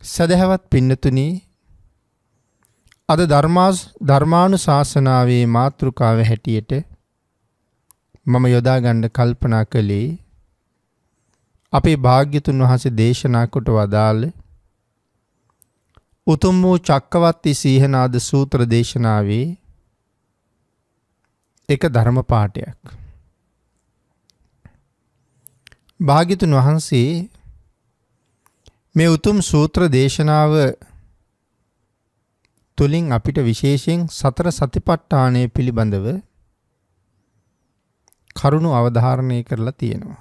සදහැවත් පින්නතුනි අද ධර්මාස් ධර්මානු ශාසනාවේ මාතෘකාව හැටියට මම යොදාගණ්ඩ කල්පනා කළේ අපේ භාග්‍යතුන් වහසේ දේශනා කොට වදාළ උතුම් වූ චක්කවත්ති සීහනාද සූත්‍ර දේශනාවේ එක ධර්ම පාටයක්. භාගිතුන් වහන්සේ මේ උතුම් සූත්‍ර දේශනාව තුලින් අපිට විශේෂයෙන් සතර සතිපට්ඨානය පිළිබඳව කරුණු අවධාරණය කරලා තියෙනවා.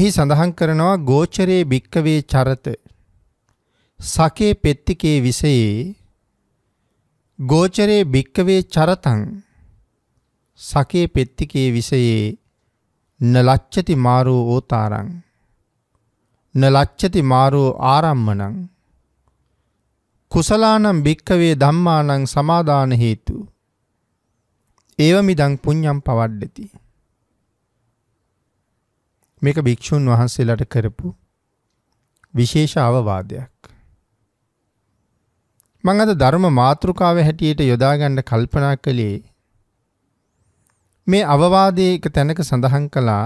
එහි සඳහන් කරනවා ගෝචරයේ භික්කවේ චරත සකේ පෙත්තිකේ විසයේ ගෝචරයේ භික්කවේ චරතං සකේ පෙත්තිකේ විසයේ නලච්චති මාරෝ ඕතාරං නලච්චති මාරෝ ආරම්මනං කුසලානම් භික්කවේ ධම්මානං සමාදාන හේතු ඒවමිදං පුඤ්ඤම් පවඩ්ඩති මේක භික්ෂුන් වහන්සේලාට කරපු විශේෂ අවවාදයක් මං අද ධර්ම මාතෘකාව හැටියට යොදා ගන්න කල්පනා කළේ මේ අවවාදයේ එක තැනක සඳහන් කළා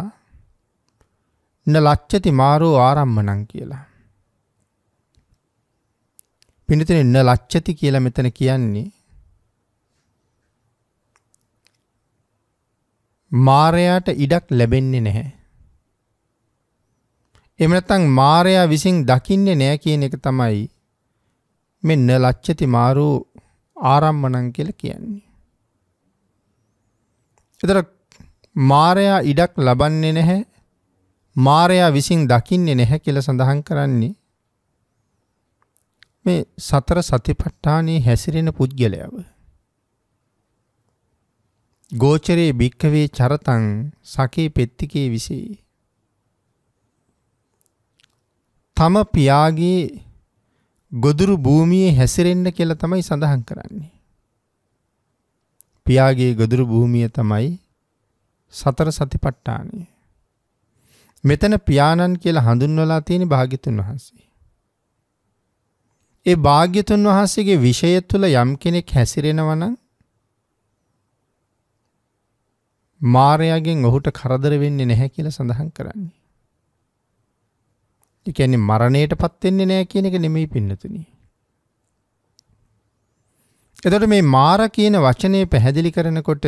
න ලච්චති මාරෝ ආරම්මනං කියලා. පිනතින න ලච්චති කියලා මෙතන කියන්නේ මාරයාට ඉඩක් ලැබෙන්නේ නැහැ. එම නැත්නම් මාරයා විසින් දකින්නේ නැහැ කියන එක තමයි මෙන්න ලච්ඡති මාරෝ ආරම්මණං කියලා කියන්නේ. ඒතර මාරයා ඉඩක් ලබන්නේ නැහැ. මාරයා විසින් දකින්නේ නැහැ කියලා සඳහන් කරන්නේ මේ සතර සතිපට්ඨානයේ හැසිරෙන පුද්ගලයාව. ගෝචරේ භික්කවේ චරතං සකේ පෙත්තිකේ විසේ. තම පියාගේ ගොදුරු භූමියේ හැසිරෙන්න කියලා තමයි සඳහන් කරන්නේ. පියාගේ ගොදුරු භූමිය තමයි සතර සතිපට්ඨානය. මෙතන පියාණන් කියලා හඳුන්වලා තියෙන භාග්‍යතුන් වහන්සේ. ඒ භාග්‍යතුන් වහන්සේගේ විෂය තුළ යම් කෙනෙක් හැසිරෙනවා නම් මාරයාගෙන් ඔහුට කරදර වෙන්නේ නැහැ කියලා සඳහන් කරන්නේ. ඒ කියන්නේ මරණයටපත් වෙන්නේ නැහැ කියන එක නෙමෙයි පින්නතුනි. එතකොට මේ මාර කියන වචනේ පැහැදිලි කරනකොට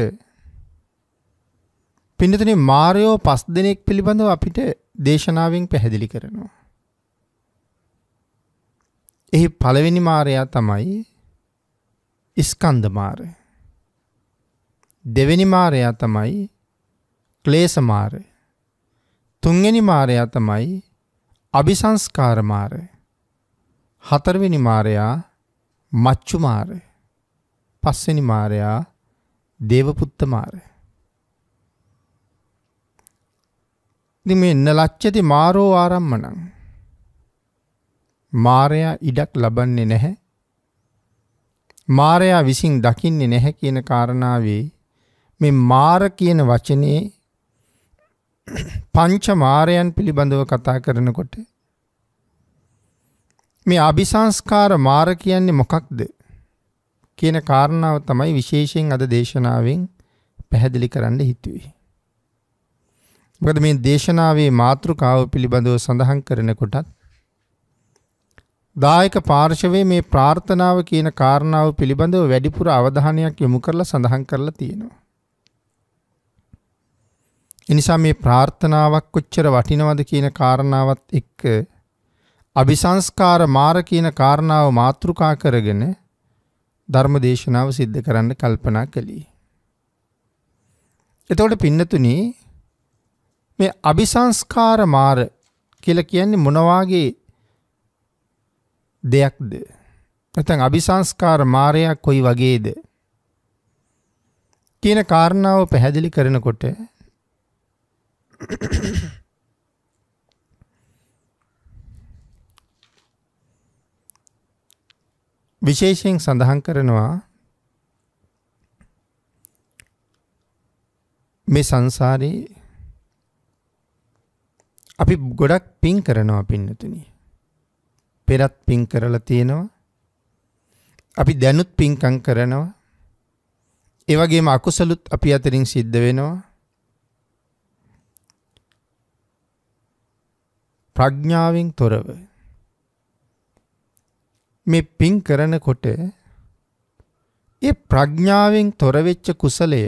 පිඩතුන මාරයෝ පස් දෙනෙක් පිළිබඳව අපිට දේශනාවෙන් පැහැදිලි කරනවා. එහි පළවෙනි මාරයා තමයි ඉස්කන්ධ මාරය. දෙවෙනි මාරයා තමයි ක්ලේශ මාරය. තුන්වෙනි මාරයා තමයි අபிසංස්කාර මාරය. හතරවෙනි මාරයා මච්චු මාරය. පස්වෙනි මාරයා දේවපුත්ත මාරය. ඉතින් මේ එන්න ලච්ඡති මාරෝ ආරම්මණං. මාරයා ඉඩක් ලබන්නේ නැහැ. මාරයා විසින් දකින්නේ නැහැ කියන කාරණාවේ මේ මාර කියන වචනේ පංච මාරයන් පිළිබඳව කතා කරනකොට මේ අபிසංස්කාර මාර කියන්නේ මොකක්ද කියන කාරණාව තමයි විශේෂයෙන් අද දේශනාවෙන් පැහැදිලි කරන්න හිතුවේ. මොකද මේ දේශනාවේ මාතෘකාව පිළිබඳව සඳහන් කරනකොටත් දායක පාර්ශවයේ මේ ප්‍රාර්ථනාව කියන කාරණාව පිළිබඳව වැඩිපුර අවධානයක් යොමු කරලා සඳහන් කරලා තියෙනවා. එනිසා මේ ප්‍රාර්ථනාවක් කොච්චර වටිනවද කියන කාරණාවත් එක්ක අபிසංස්කාර මාර කියන කාරණාව මාතෘකා කරගෙන ධර්ම දේශනාව සිද්ධ කරන්න කල්පනා කළේ. එතකොට පින්නතුනේ මේ අபிසංස්කාර මාර කියලා කියන්නේ මොනවාගේ දෙයක්ද? නැත්නම් අபிසංස්කාර මාරයක් කොයි වගේද? කියන කාරණාව පැහැදිලි කරනකොට විශේෂයෙන් සඳහන් කරනවා මේ සංසාරේ අපි ගොඩක් පින් කරනවා පින්නතුනි. පෙරත් පින් කරලා තියෙනවා. අපි දැනුත් පින්කම් කරනවා. ඒ වගේම අකුසලුත් අපි අතරින් සිද්ධ වෙනවා. ප්‍රඥාවෙන් තොරව මේ පින් කරනකොට ඒ ප්‍රඥාවෙන් තොර වෙච්ච කුසලය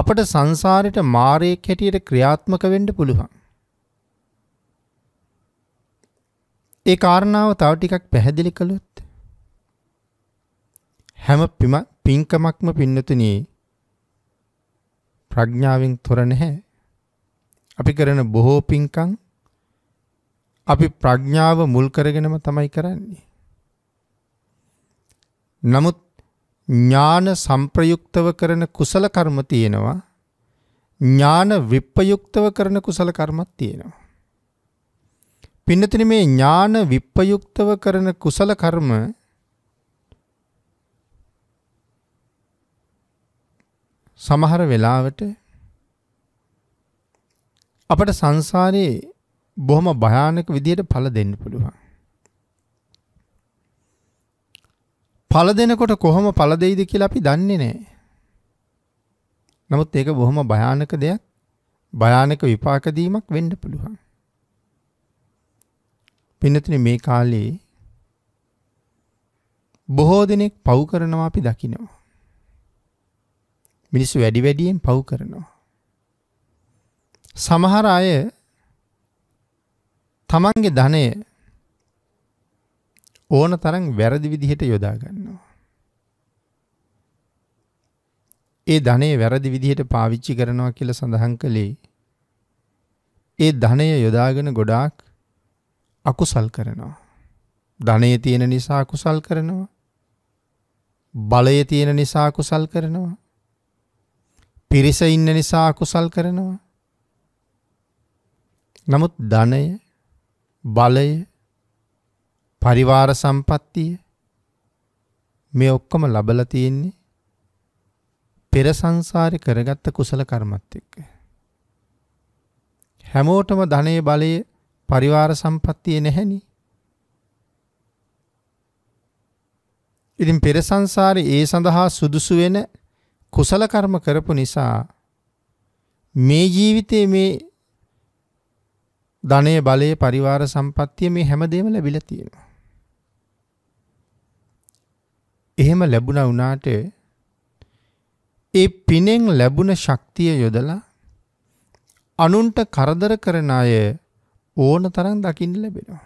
අපට සංසාරෙට මාරයෙක් හැටියට ක්‍රියාත්මක වෙන්න පුළුවන්. ඒ කාරණාව තව ටිකක් පැහැදිලි කළොත් හැම පිම පින්කමක්ම පින්නතුනි ප්‍රඥාවෙන් තොර නැහැ. අපි කරන බොහෝ පින්කම් අපි ප්‍රඥාව මුල් කරගෙනම තමයි කරන්නේ. නමුත් ඥාන සම්ප්‍රයුක්තව කරන කුසල කර්ම තියෙනවා. ඥාන විප්පයුක්තව කරන කුසල කර්මත් තියෙනවා. පින්නතින මේ ඥාන විප්පයුක්තව කරන කුසල කර්ම සමහර වෙලාවට අපට සංසාරයේ බොහොම භයානක විදියට ඵල දෙන්න පුළුවන්. පල දෙනකොට කොහොම පල දෙයිද කියලා අපි දන්නේ නැහැ. නමුත් ඒක බොහොම භයානක දෙයක්. භයානක විපාක දීමක් වෙන්න පුළුවන්. පින්නතුනේ මේ කාලේ බොහෝ දෙනෙක් පව් කරනවා අපි දකිනවා. මිනිස්සු වැඩි වැඩියෙන් පව් කරනවා. සමහර අය තමන්ගේ ධනය ඕන තරම් වැරදි විදිහට යොදා ගන්නවා. ඒ ධනය වැරදි විදිහට පාවිච්චි කරනවා කියලා සඳහන් කළේ ඒ ධනය යොදාගෙන ගොඩාක් අකුසල් කරනවා. ධනය තියෙන නිසා අකුසල් කරනවා. බලය තියෙන නිසා අකුසල් කරනවා. පිරිස ඉන්න නිසා අකුසල් කරනවා. නමුත් ධනය බලය පරිවාර සම්පත්තිය මේ ඔක්කොම ලබලා තියෙන්නේ පෙර සංසාරේ කරගත්ත කුසල කර්මත් එක්ක. හැමෝටම ධනේ බලය පරිවාර සම්පත්තිය නැහෙනි. ඉතින් පෙර සංසාරේ ඒ සඳහා සුදුසු වෙන කුසල කර්ම කරපු නිසා මේ ජීවිතේ මේ ධනේ බලය පරිවාර සම්පත්තිය මේ හැමදේම ලැබිලා තියෙනවා. එහෙම ලැබුණ වුණාට ඒ පිනෙන් ලැබුණ ශක්තිය යොදලා අනුන්ට කරදර කරන අය ඕන තරම් දකින්න ලැබෙනවා.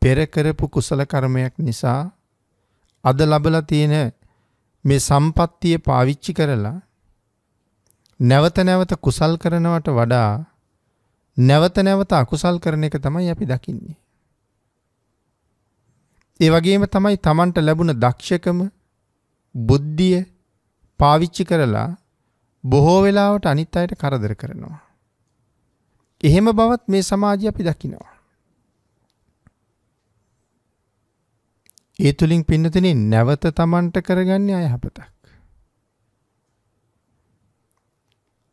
පෙර කරපු කුසල කර්මයක් නිසා අද ලබලා තියෙන මේ සම්පත්තිය පාවිච්චි කරලා නැවත නැවත කුසල් කරනවට වඩා නැවත නැවත අකුසල් කරන එක තමයි අපි දකින්නේ. ඒ වගේම තමයි Tamanට ලැබුණ දක්ෂකම බුද්ධිය පාවිච්චි කරලා බොහෝ වෙලාවට අනිත් අයට කරදර කරනවා. එහෙම බවත් මේ සමාජය අපි දකිනවා. ඒ තුළින් පින්නතිනේ නැවත තමන්ට කරගන්නේ අයහපතක්.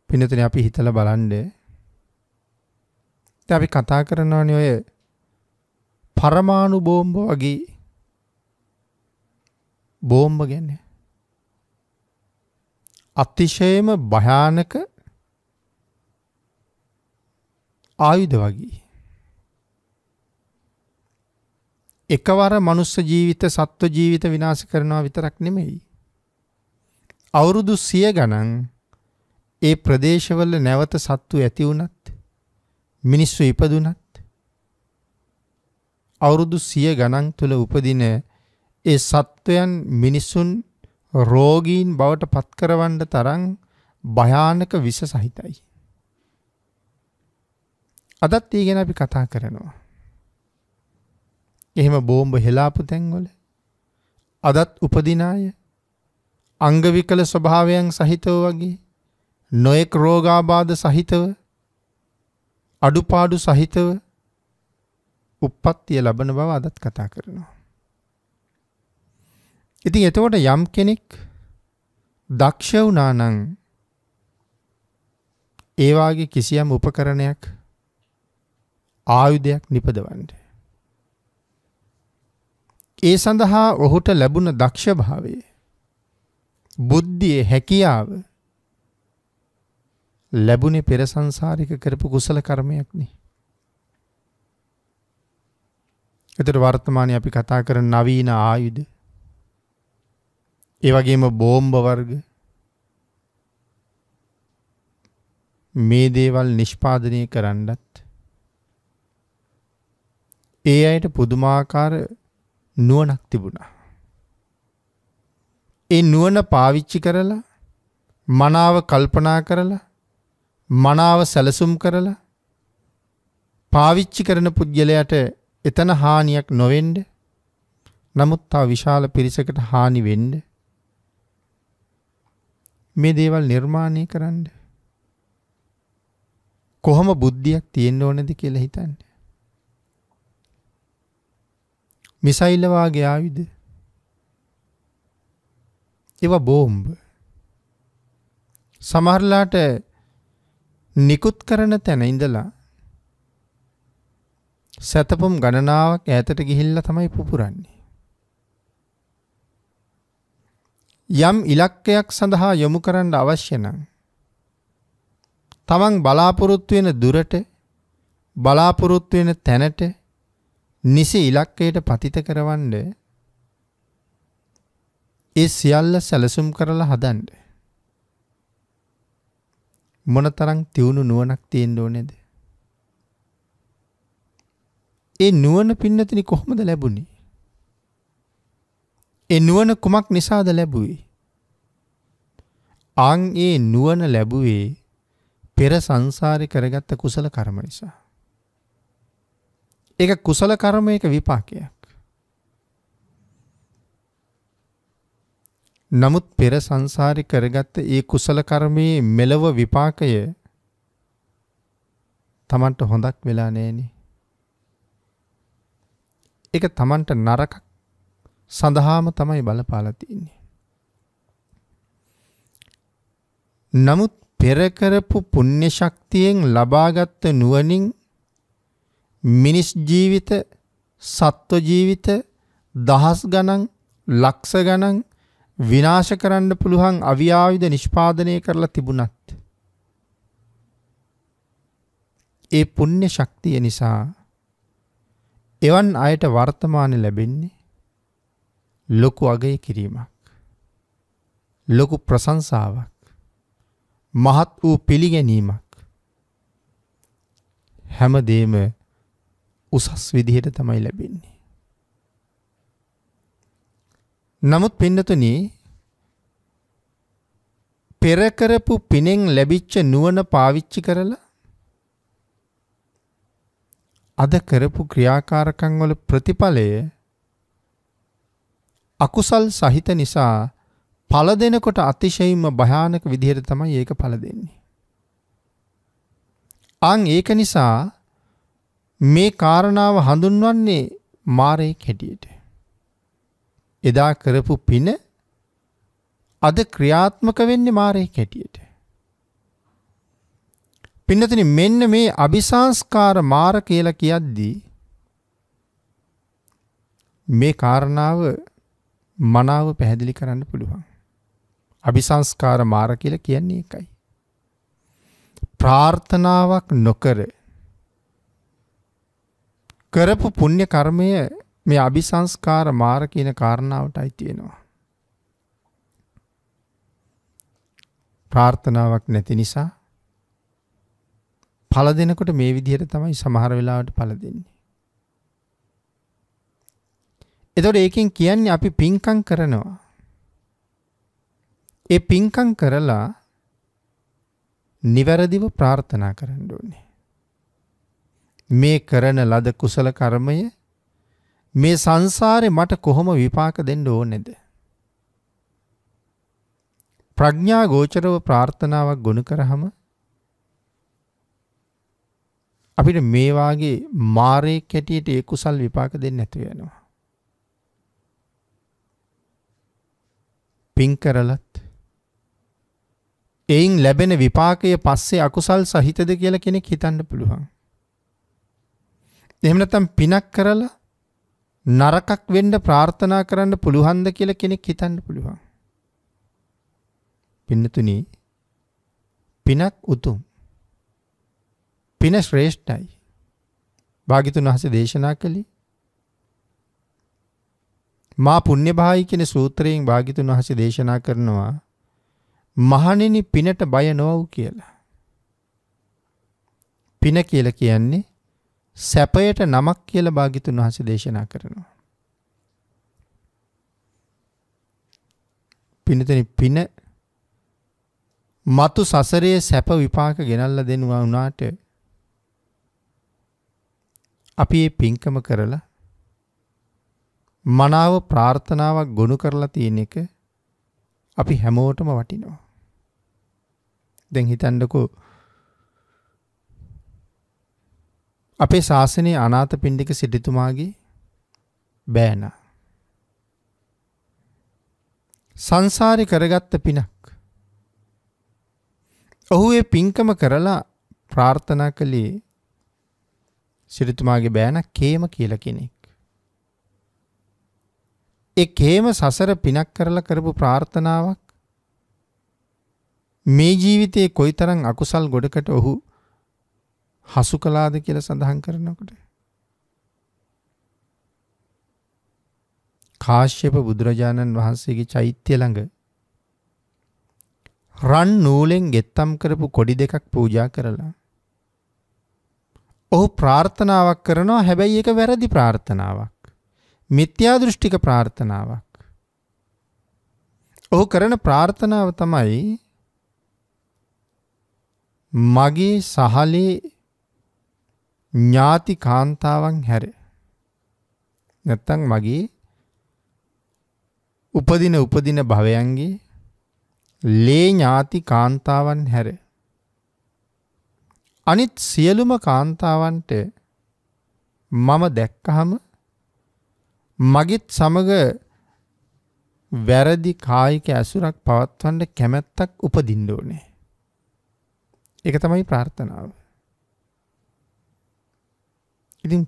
පින්නතින අපි හිතල බලන්ඩ අපි කතා කරනවන ඔය පරමාණු බෝම්බ වගේ බෝම්බ ගැන අතිශයම භයානක ආයුධ වගේ එකවර මනුස්ස ජීවිත සත්ව ජීවිත විනාශ කරනවා විතරක් නෙමෙයි අවුරුදු සිය ගණන් ඒ ප්‍රදේශවල නැවත සත්තු ඇති වුණත් මිනිස්සු ඉපදුනත් අවුරුදු සිය ගණන් තුළ උපදින ඒ සත්වයන් මිනිසුන් රෝගීන් බවට පත්කරවන්න තරං භයානක විස සහිතයි. අදත් ඒ ගැන අපි කතා කරනවා. එහෙම බෝම්බ හෙලාපු තැන්වල අදත් උපදිනාය අංගවිකල ස්වභාවයන් සහිතව වගේ නොයෙක් රෝගාබාධ සහිතව අඩුපාඩු සහිතව උප්පත්තිය ලබන බව අදත් කතා කරනවා. ඉතින් එතකොට යම් කෙනෙක් දක්ෂ වුණා නම් ඒ වාගේ කිසියම් උපකරණයක් ආයුධයක් නිපදවන්න. ඒ සඳහා ඔහුට ලැබුණ දක්ෂභාවය බුද්ධියේ හැකියාව ලැබුණේ පෙර සංසාරික කරපු කුසල කර්මයක් නේ. එතකොට වර්තමානයේ අපි කතා කරන නවීන ආයුධ ඒවගේම බෝම්භ වර්ග මේ දේවල් නිෂ්පාදනය කරන්නත් ඒ අයට පුදුමාකාර නුවනක් තිබුණා. ඒ නුවන පාවිච්චි කරලා මනාව කල්පනා කරලා මනාව සැලසුම් කරලා පාවිච්චි කරන පුද්ගලයට එතන හානියක් නොවෙන්ඩ නමුත් තා විශාල පිරිසකට හානි වෙන්ඩ මේ දේවල් නිර්මාණය කරන්න. කොහොම බුද්ධියක් තියෙන්න ඕනද කියලා හිතන්න. මිසයිල වාගේ ආයුධ. ඒවා බෝම්බ. සමහරලාට නිකුත් කරන තැන ඉඳලා සැතපුම් ගණනාවක් ඈතට ගිහිල්ලා තමයි පුපුරන්නේ. යම් ඉලක්කයක් සඳහා යොමු කරන්න අවශ්‍ය නම් තමන් බලාපොරොත්තු වෙන දුරට බලාපොරොත්තු වෙන තැනට නිසි ඉලක්කයට පතිත කරවන්න ඒ සියල්ල සැලසුම් කරලා හදන්න මොනතරම් තියුණු නුවණක් තියෙන්න ඕනේද ඒ නුවණ පින්නතිනි කොහොමද ලැබුණේ ඒ නුවණ කුමක් නිසාද ලැබුවේ? ආන් ඒ නුවණ ලැබුවේ පෙර සංසාරේ කරගත්ත කුසල කර්ම නිසා. ඒක කුසල කර්මයක විපාකයක්. නමුත් පෙර සංසාරි කරගත්ත ඒ කුසල කර්මයේ මෙලව විපාකය තමන්ට හොඳක් වෙලා නෑනේ. ඒක තමන්ට නරකක් සඳහාම තමයි බලපාලතින්නේ. නමුත් පෙරකරපු පුණ්‍ය ශක්තියෙන් ලබාගත්ත නුවණින් මිනිස් ජීවිත සත්ව ජීවිත දහස් ගණන් ලක්ෂ ගණන් විනාශ කරන්න පුළුවන් අවියාවිද නිෂ්පාදනය කරලා තිබුණත් ඒ පුණ්‍ය ශක්තිය නිසා එවන් අයට වර්තමාන ලැබෙන්නේ ලොකු අගය කිරීමක්. ලොකු ප්‍රසංසාවක්. මහත් වූ පිළිගැනීමක්. හැමදේම උසස් විදිහට තමයි ලැබෙන්නේ. නමුත් පින්නතුනී පෙරකරපු පිනෙන් ලැබිච්ච නුවන පාවිච්චි කරලා අද කරපු ක්‍රියාකාරකංවල ප්‍රතිඵලය අකුසල් සහිත නිසා පල දෙනකොට අතිශයින්ම භයානක විදිහට තමයි ඒක පල දෙන්නේ. අන් ඒක නිසා මේ කාරණාව හඳුන්වන්නේ මාරයෙක් හැටියට. එදා කරපු පින අද ක්‍රියාත්මක වෙන්නේ මාරයෙක් හැටියට. පින්නතින මෙන්න මේ අභිසංස්කාර මාර කියලා කියද්දී මේ කාරණාව මනාව පැහැදිලි කරන්න පුළුවන්. අභිසංස්කාර මාර කියලා කියන්නේ එකයි. ප්‍රාර්ථනාවක් නොකර කරපු පුණ්‍ය කර්මය මේ අභිසංස්කාර මාර කියන කාරණාවටයි තියෙනවා. ප්‍රාර්ථනාවක් නැති නිසා පල දෙනකොට මේ විදිහට තමයි සමහර වෙලාවට පල දෙන්නේ. එතකොට ඒකෙන් කියන්නේ අපි පින්කම් කරනවා. ඒ පින්කම් කරලා නිවැරදිව ප්‍රාර්ථනා කරන්න ඕනේ. මේ කරන ලද කුසල කර්මය මේ සංසාරේ මට කොහොම විපාක දෙන්න ඕනේද? ප්‍රඥා ගෝචරව ප්‍රාර්ථනාවක් ගොනු කරාම අපිට මේ වාගේ මාරේ කැටියට ඒ කුසල් විපාක දෙන්නේ නැතු වෙනවා. පින් කරලත් එයින් ලැබෙන විපාකය පස්සේ අකුසල් සහිතද කියල කෙනෙක් හිතන්න පුළුවන්. එහමනතම් පිනක් කරලා නරකක් වෙන්ඩ ප්‍රාර්ථනා කරන්න පුළුහන්ද කියල කෙනෙක් හිතන්න පුළුවන්. පින්නතුනී පිනක් උතුම් පින ශ්‍රේෂ්ඨයි භාගිතුන් අහස දේශනා කළේ මා පුණ්‍යභායි කියන සූත්‍රයෙන් භාග්‍යතුන් වහන්සේ දේශනා කරනවා මහණෙනි පිනට බය නොවව් කියලා. පින කියලා කියන්නේ සැපයට නමක් කියලා භාග්‍යතුන් වහන්සේ දේශනා කරනවා. පිනතනි පින මතු සසරයේ සැප විපාක ගෙනල්ලා දෙනවා වුණාට අපි මේ පින්කම කරලා මනාව ප්‍රාර්ථනාවක් ගොනු කරලා තියෙන එක අපි හැමෝටම වටිනවා. දැන් හිතන්නකෝ අපේ ශාසනයේ අනාථ පිණ්ඩික සිටිතුමාගේ බෑන. සංසාරි කරගත්ත පිනක්. ඔහු ඒ පින්කම කරලා ප්‍රාර්ථනා කළේ සිරිතුමාගේ බෑන කේම කියල කෙනෙක්. එකේම සසර පිනක් කරලා කරපු ප්‍රාර්ථනාවක් මේ ජීවිතයේ කොයිතරම් අකුසල් ගොඩකට ඔහු හසු කළාද කියලා සඳහන් කරනකොට කාශ්‍යප බුදුරජාණන් වහන්සේගේ චෛත්‍ය ළඟ රන් නූලෙන් ගෙත්තම් කරපු කොඩි දෙකක් පූජා කරලා ඔහු ප්‍රාර්ථනාවක් කරනවා හැබැයි ඒක වැරදි ප්‍රාර්ථනාවක් මිත්‍යාදෘෂ්ටික ප්‍රාර්ථනාවක්. ඔහු කරන ප්‍රාර්ථනාව තමයි මගේ සහලේ ඥාති කාන්තාවන් හැර නැත්තං මගේ උපදින උපදින භවයන්ගේ ලේ ඥාති කාන්තාවන් හැර අනිත් සියලුම කාන්තාවන්ට මම දැක්කහම මගෙත් සමග වැරදි කායික ඇසුරක් පවත්වන්න කැමැත්තක් උපදින්න ඕනේ. ඒක තමයි ප්‍රාර්ථනාව. ඉතින්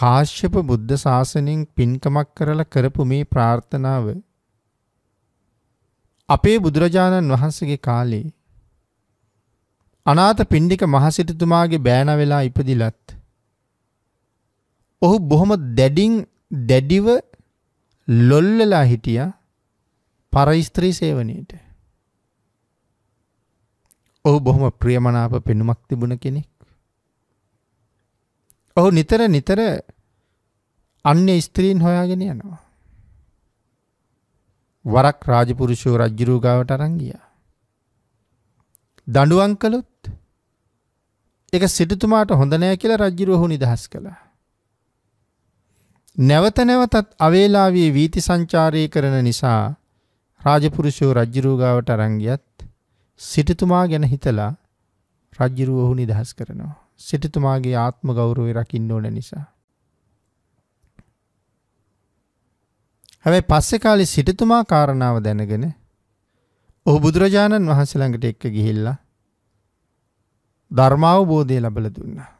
කාශ්‍යප බුද්ධ ශාසනයෙන් පින්කමක් කරලා කරපු මේ ප්‍රාර්ථනාව අපේ බුදුරජාණන් වහන්සේගේ කාලේ අනාථ පින්ඩික මහසිටුතුමාගේ බෑන වෙලා ඉපදිලත් ඔහු බොහොම දැඩින් දැඩිව ලොල්ලලා හිටියා පරයිස්ත්‍රී සේවනයට. ඔහු බොහොම ප්‍රියමනාප පෙනුමක් තිබුණ කෙනෙක්. ඔහු නිතර නිතර අන්න ස්ත්‍රීන් හොයාගෙන යනවා. වරක් රාජපුරුෂෝ රජ්ජිරූ ගාවට අරංගිය. දඩුවන් කළොත් එක සිටතුමාට හොඳ නෑ කියලා රජ්ජිරුවහු නිදහස් කළා. නැවත නැවතත් අවේලාවේ වීති සංචාරය කරන නිසා රාජපුරුෂෝ රජ්ජුරුව ගාවට අරන් ගියත් සිටුතුමා ගැන හිතලා රජ්ජුරුව ඔහු නිදහස් කරනවා. සිටුතුමාගේ ආත්ම ගෞරවය රකින්න ඕන නිසා. හැබැයි පස්සේ කාලේ සිටුතුමා කාරණාව දැනගෙන ඔහු බුදුරජාණන් වහන්සේ ළඟට එක්ක ගිහිල්ලා ධර්මාවබෝධය ලැබලා දුන්නා.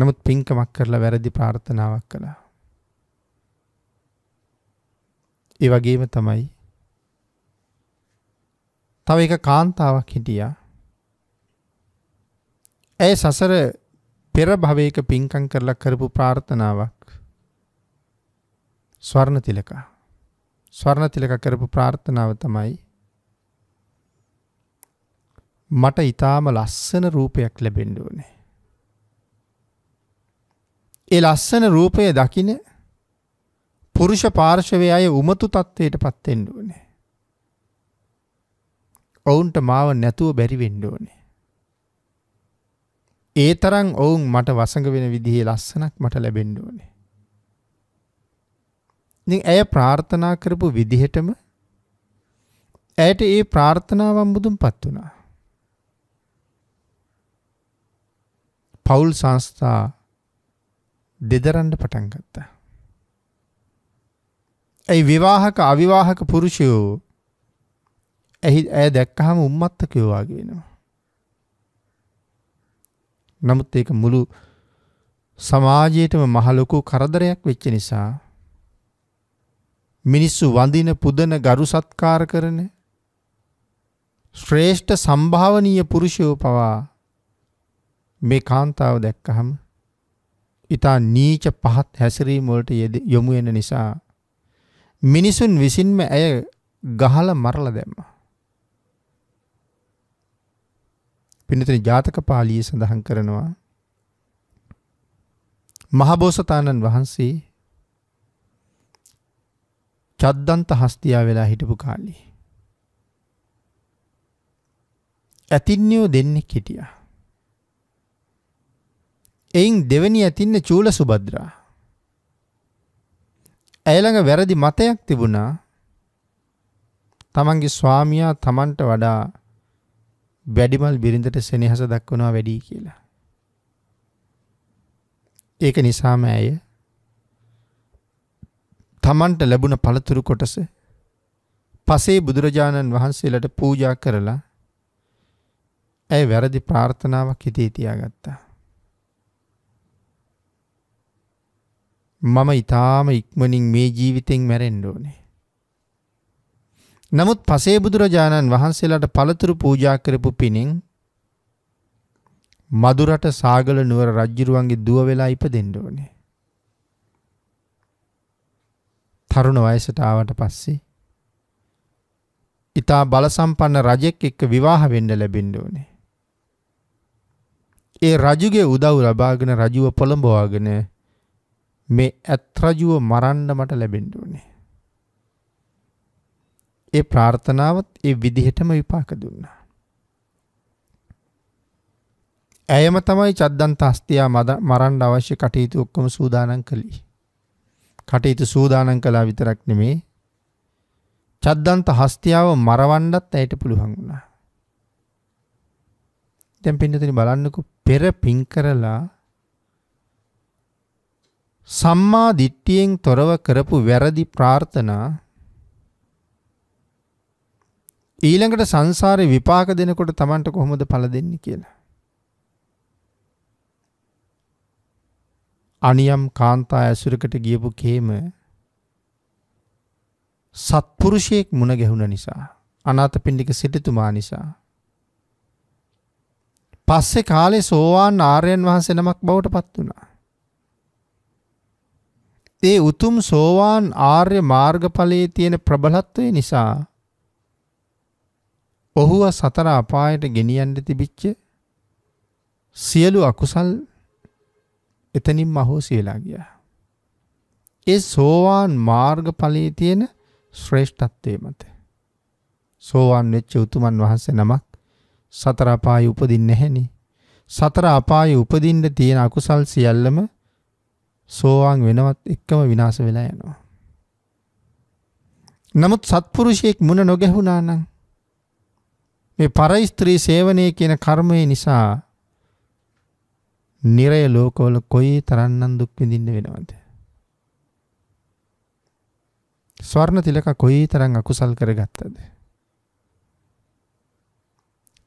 නමුත් පින්කමක් කරලා වැරදි ප්‍රාර්ථනාවක් කළා. ඒ වගේම තමයි තව එක කාන්තාවක් හිටියා. ඇය සසර පෙර භවයක පින්කම් කරලා කරපු ප්‍රාර්ථනාවක් ස්වර්ණ තිලක. ස්වර්ණ තිලක කරපු ප්‍රාර්ථනාව තමයි මට ඊටාම ලස්සන රූපයක් ලැබෙන්න ඕනේ. ඒ ලස්සන රූපය දකින පුරුෂ පාර්ශවය අය උමතු තත්ත්වයට පත්තෙන්ඩ ඕනේ. ඔවුන්ට මාව නැතුව බැරිවෙන්ඩ ඕනේ. ඒ තරම් ඔවුන් මට වසඟ වෙන විදිහේ ලස්සනක් මට ලැබෙන්ඩ ඕනේ. ඇය ප්‍රාර්ථනා කරපු විදිහටම ඇයට ඒ ප්‍රාර්ථනාවම් බුදුන් පත් වුණා. පවුල් සංස්ථා දෙදරන්න පටන් ගත්තා. ඇයි විවාහක අවිවාහක පුරුෂයෝ ඇහි ඇය දැක්කහම උම්මත්තකයෝවාගේ වෙනවා. නමුත් ඒක මුළු සමාජයටම මහලොකු කරදරයක් වෙච්ච නිසා මිනිස්සු වඳින පුදන ගරු සත්කාර කරන ශ්‍රේෂ්ඨ සම්භාවනීය පුරුෂයෝ පවා මේ කාන්තාව දැක්කහම ඊතා නීච පහත් හැසිරීම වලට යොමු වෙන නිසා මිනිසුන් විසින්ම ඇය ගහලා මරලා දැම්මා. පින්නතේ ජාතක පාළියේ සඳහන් කරනවා මහබෝසතාණන් වහන්සේ චද්දන්ත හස්තියා වෙලා හිටපු කාලේ ඇතින්නියෝ දෙන්නෙක් හිටියා එයින් දෙවැනි ඇතින්න චූල සුබද්‍රා. ඇයළඟ වැරදි මතයක් තිබුණා තමන්ගේ ස්වාමියා තමන්ට වඩා වැඩිමල් බිරිඳට සෙනෙහස දක්වනවා වැඩී කියලා. ඒක නිසාම ඇය තමන්ට ලැබුණ පළතුරු කොටස පසේ බුදුරජාණන් වහන්සේලට පූජා කරලා ඇය වැරදි ප්‍රාර්ථනාවක් හිතේ තියාගත්තා. මම ඊටාම ඉක්මනින් මේ ජීවිතෙන් මැරෙන්න ඕනේ. නමුත් පසේ බුදුරජාණන් වහන්සේලාට පළතුරු පූජා කරපු පිණින් මදුරට සාගල නුවර රජ්ජුරුවන්ගේ දුව වෙලා ඉපදෙන්න ඕනේ. තරුණ වයසට ආවට පස්සේ ඊතා බලසම්පන්න රජෙක් එක්ක විවාහ වෙන්න ලැබෙන්න ඕනේ. ඒ රජුගේ උදව් ලබාගෙන රජුව පොළඹවාගෙන මේ ඇත්රජුව මරන්න මට ලැබෙන්න ඕනේ. ඒ ප්‍රාර්ථනාවත් ඒ විදිහටම විපාක දුන්නා. ඇයම තමයි චද්දන්ත අස්තියා මරන්න අවශ්‍ය කටයුතු ඔක්කොම සූදානම් කළේ. කටයුතු සූදානම් කළා විතරක් නෙමේ චද්දන්ත හස්තියාව මරවන්නත් ඇයට පුළුවන් වුණා. දැන් පින්නතුනි බලන්නකෝ පෙර පින් කරලා සම්මා දිට්ඨියෙන් තොරව කරපු වැරදි ප්‍රාර්ථනා ඊළඟට සංසාරේ විපාක දෙනකොට Tamanට කොහොමද ඵල දෙන්නේ කියලා. අනියම් කාන්තා ඇසුරකට ගියපු කේම සත්පුරුෂයෙක් මුණ ගැහුණ නිසා අනාථපිණ්ඩික සිටුතුමා නිසා පස්සේ කාලේ සෝවාන් ආර්යයන් වහන්සේ නමක් බවට පත් වුණා. ඒ උතුම් සෝවාන් ආර්ය මාර්ගඵලයේ තියෙන ප්‍රබලත්වය නිසා ඔහුව සතර අපායට ගෙනියන්න තිබිච්ච සියලු අකුසල් එතනින් මහෝසි වෙලා ගියා. ඒ සෝවාන් මාර්ගඵලයේ තියෙන ශ්‍රේෂ්ඨත්වය මත. සෝවාන් වෙච්ච උතුමන් වහන්සේ නමක් සතර අපායේ උපදින්නේ නැහෙනි. සතර අපායේ උපදින්න තියෙන අකුසල් සියල්ලම සෝවාන් වෙනවත් එක්කම විනාශ වෙලා යනවා. නමුත් සත්පුරුෂයෙක් මුණ නොගැහුණා නම් මේ පරස්ත්‍රී සේවනයේ කියන කර්මය නිසා නිරය ලෝකවල කොයි තරම්නම් දුක් විඳින්න වෙනවද? ස්වර්ණ තිලක කොයි තරම් අකුසල් කරගත්තද?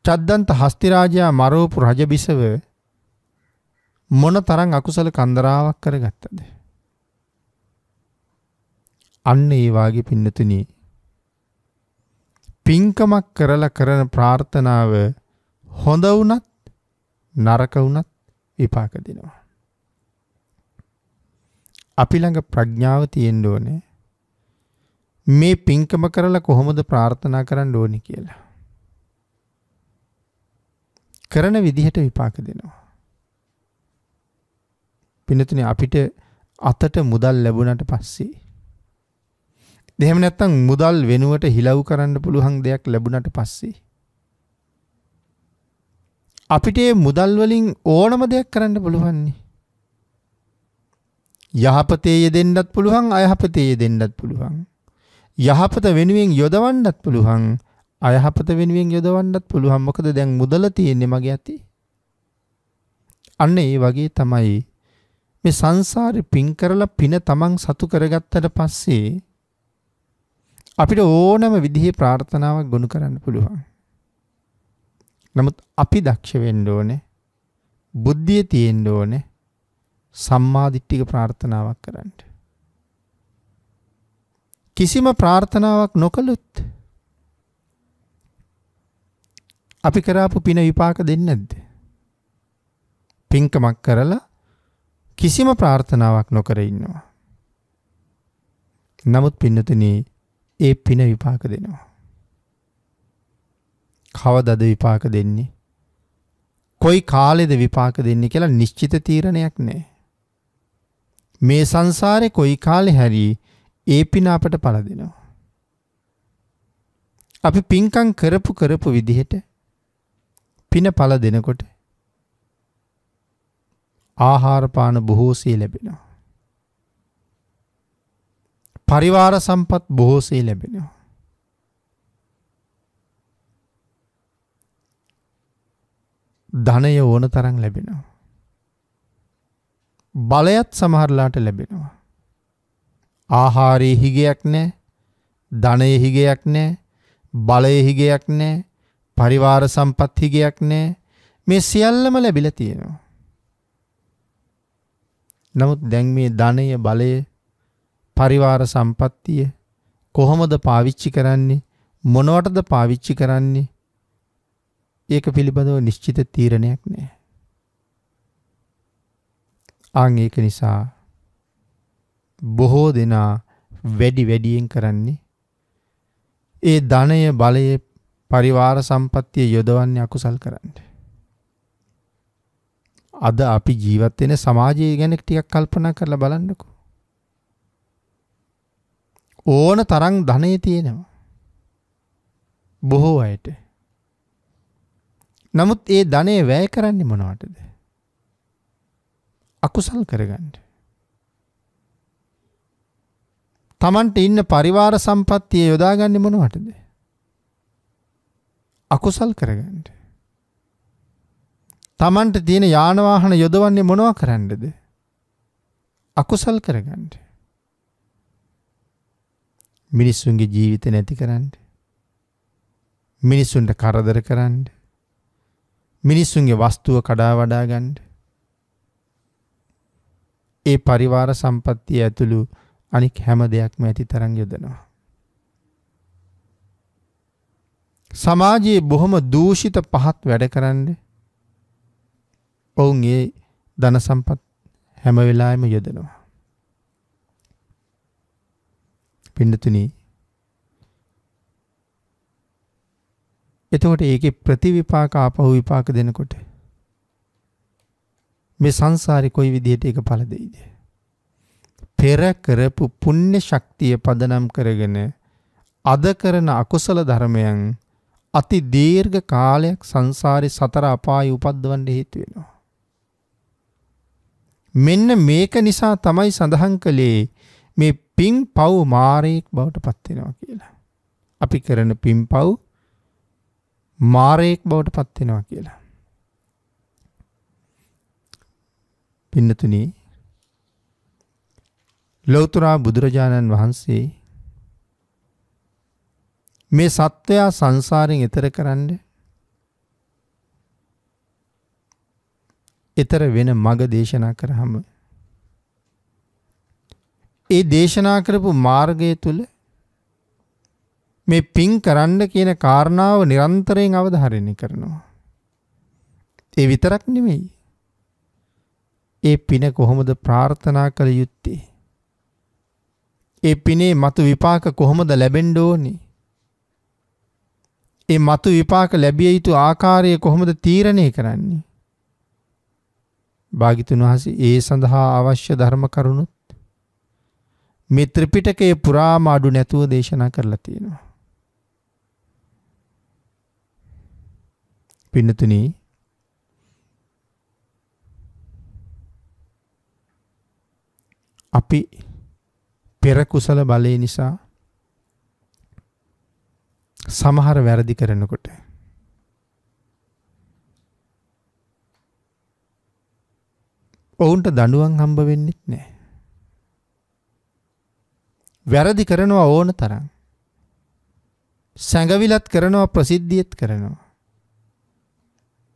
චද්දන්ත හස්තිරාජයා මරවපු රජ බිසව මොන තරං අකුසල කන්දරාවක් කරගත්තද. අන්න ඒවාගේ පින්නතුනී. පිංකමක් කරල කරන ප්‍රාර්ථනාව හොඳ වුනත් නරක වුනත් විපාක දෙනවා. අපි ළඟ ප්‍රඥාව තියෙන්න ඕනේ. මේ පිංකම කරලා කොහොමද ප්‍රාර්ථනා කරන්න ඕනි කියලා. කරන විදිහට විපාක දෙනවා. පින්නතුනේ අපිට අතට මුදල් ලැබුණට පස්සේ එහෙම නැත්නම් මුදල් වෙනුවට හිලව් කරන්න පුළුවන් දෙයක් ලැබුණට පස්සේ අපිට මේ මුදල් වලින් ඕනම දෙයක් කරන්න පුළුවන් යහපතේ යෙදෙන්නත් පුළුවන් අයහපතේ යෙදෙන්නත් පුළුවන් යහපත වෙනුවෙන් යොදවන්නත් පුළුවන් අයහපත වෙනුවෙන් යොදවන්නත් පුළුවන් මොකද දැන් මුදල තියෙන්නේ මගේ අතේ අන්න ඒ වගේ තමයි මේ සංසාරේ පින් කරලා පින තමන් සතු කරගත්තට පස්සේ අපිට ඕනම විදිහේ ප්‍රාර්ථනාවක් ගොනු කරන්න පුළුවන්. නමුත් අපි දක්ෂ වෙන්න ඕනේ. බුද්ධිය තියෙන්න ඕනේ. සම්මාදිට්ඨික ප්‍රාර්ථනාවක් කරන්න. කිසිම ප්‍රාර්ථනාවක් නොකළොත් අපි කරාපු පින විපාක දෙන්නේ නැද්ද? පින්කමක් කරලා කිසිම ප්‍රාර්ථනාවක් නොකර ඉන්නවා. නමුත් පින්නතනේ ඒ පින විපාක දෙනවා. කවදද විපාක දෙන්නේ. කොයි කාලෙද විපාක දෙන්නේ කියලා නිශ්චිත තීරණයක් නෑ. මේ සංසාරෙ කොයි කාලෙ හැරී ඒ පින අපට පල දෙනවා. අපි පින්කං කරපු කරපු විදිහට පින පල දෙනකොට ආහාරපාන බොහෝසේ ලැබෙනවා. පරිවාර සම්පත් බොහෝසේ ලැබෙනවා. ධනය ඕන තරම් ලැබෙනවා. බලයත් සමහරලාට ලැබෙනවා. ආහාරයේ හිගයක් නෑ ධනය හිගයක් නෑ බලය හිගයක් නෑ පරිවාර සම්පත් හිගයක් නෑ මේ සියල්ලම ලැබිල තියෙනවා. නමුත් දැන් මේ ධනය බලය පරිවාර සම්පත්තිය කොහොමද පාවිච්චි කරන්නේ මොනවටද පාවිච්චි කරන්නේ ඒක පිළිබඳව නිශ්චිත තීරණයක් නෑ. ආං ඒක නිසා බොහෝ දෙනා වැඩි වැඩියෙන් කරන්නේ ඒ ධනය බලයේ පරිවාර සම්පත්තිය යොදවන්නේ අකුසල් කරන්නේ. අද අපි ජීවත් වෙන සමාජය ගැන ටිකක් කල්පනා කරලා බලන්නකෝ. ඕන තරම් ධනෙ තියෙනවා. බොහෝ අයට. නමුත් ඒ ධනෙ වැය කරන්නේ මොනවටද? අකුසල් කරගන්න. Tamanට ඉන්න පරිවාර සම්පත්තිය යොදාගන්නේ මොනවටද? අකුසල් කරගන්න. තමන්ට තියෙන යානවාහන යොදවන්නේ මොනවා කරන්නද? අකුසල් කරගන්න. මිනිස්සුන්ගේ ජීවිත නැති කරන්න. මිනිස්සුන්ට කරදර කරන්න. මිනිස්සුන්ගේ වස්තුව කඩා වඩා ගන්න. ඒ පරිවාර සම්පත්තිය ඇතුළු අනික් හැම දෙයක්ම ඇති තරම් යොදනවා. සමාජයේ බොහොම දූෂිත පහත් වැඩ කරන්නේ ඔවුන් ඒ ධන සම්පත් හැම වෙලාවෙම යොදනවා. පින්නතුනි එතකොට ඒකේ ප්‍රතිවිපාක ආපහු විපාක දෙනකොට මේ සංසාරේ කොයි විදිහට ඒක පළ දෙයිද? පෙර කරපු පුණ්‍ය ශක්තිය පදනම් කරගෙන අද කරන අකුසල ධර්මයන් අති දීර්ඝ කාලයක් සංසාරේ සතර අපාය උපද්දවන්න හේතු වෙනවා. මෙන්න මේක නිසා තමයි සඳහන් කළේ මේ පින් පව් මාරයෙක් බවට පත්වෙනවා කියලා. අපි කරන පින් පව් මාරයෙක් බවට පත්වෙනවා කියලා. පින්නතුනේ ලෞතරා බුදුරජාණන් වහන්සේ මේ සත්වයා සංසාරයෙන් එතර කරන්නේ ඊතර වෙන මඟ දේශනා කරාම ඒ දේශනා කරපු මාර්ගය තුල මේ පින් කරන්න කියන කාරණාව නිරන්තරයෙන් අවධාරණය කරනවා. ඒ විතරක් නෙමෙයි. ඒ පින කොහොමද ප්‍රාර්ථනා කළ යුත්තේ? ඒ පිනේ මතු විපාක කොහොමද ලැබෙන්න ඕනේ? ඒ මතු විපාක ලැබිය යුතු ආකාරය කොහොමද තීරණය කරන්නේ? භාගිතුන් වහන්සේ ඒ සඳහා අවශ්‍ය ධර්ම කරුණුත් මේ ත්‍රිපිටකයේ පුරාම අඩු නැතුව දේශනා කරලා තියෙනවා. පින්නතුනි අපි පෙර කුසල බලය නිසා සමහර වැරදි කරනකොට ඔවුන්ට දඩුවන් හම්බ වෙන්නෙත් නෑ. වැරදි කරනවා ඕන තරම්. සැඟවිලත් කරනවා ප්‍රසිද්ධියත් කරනවා.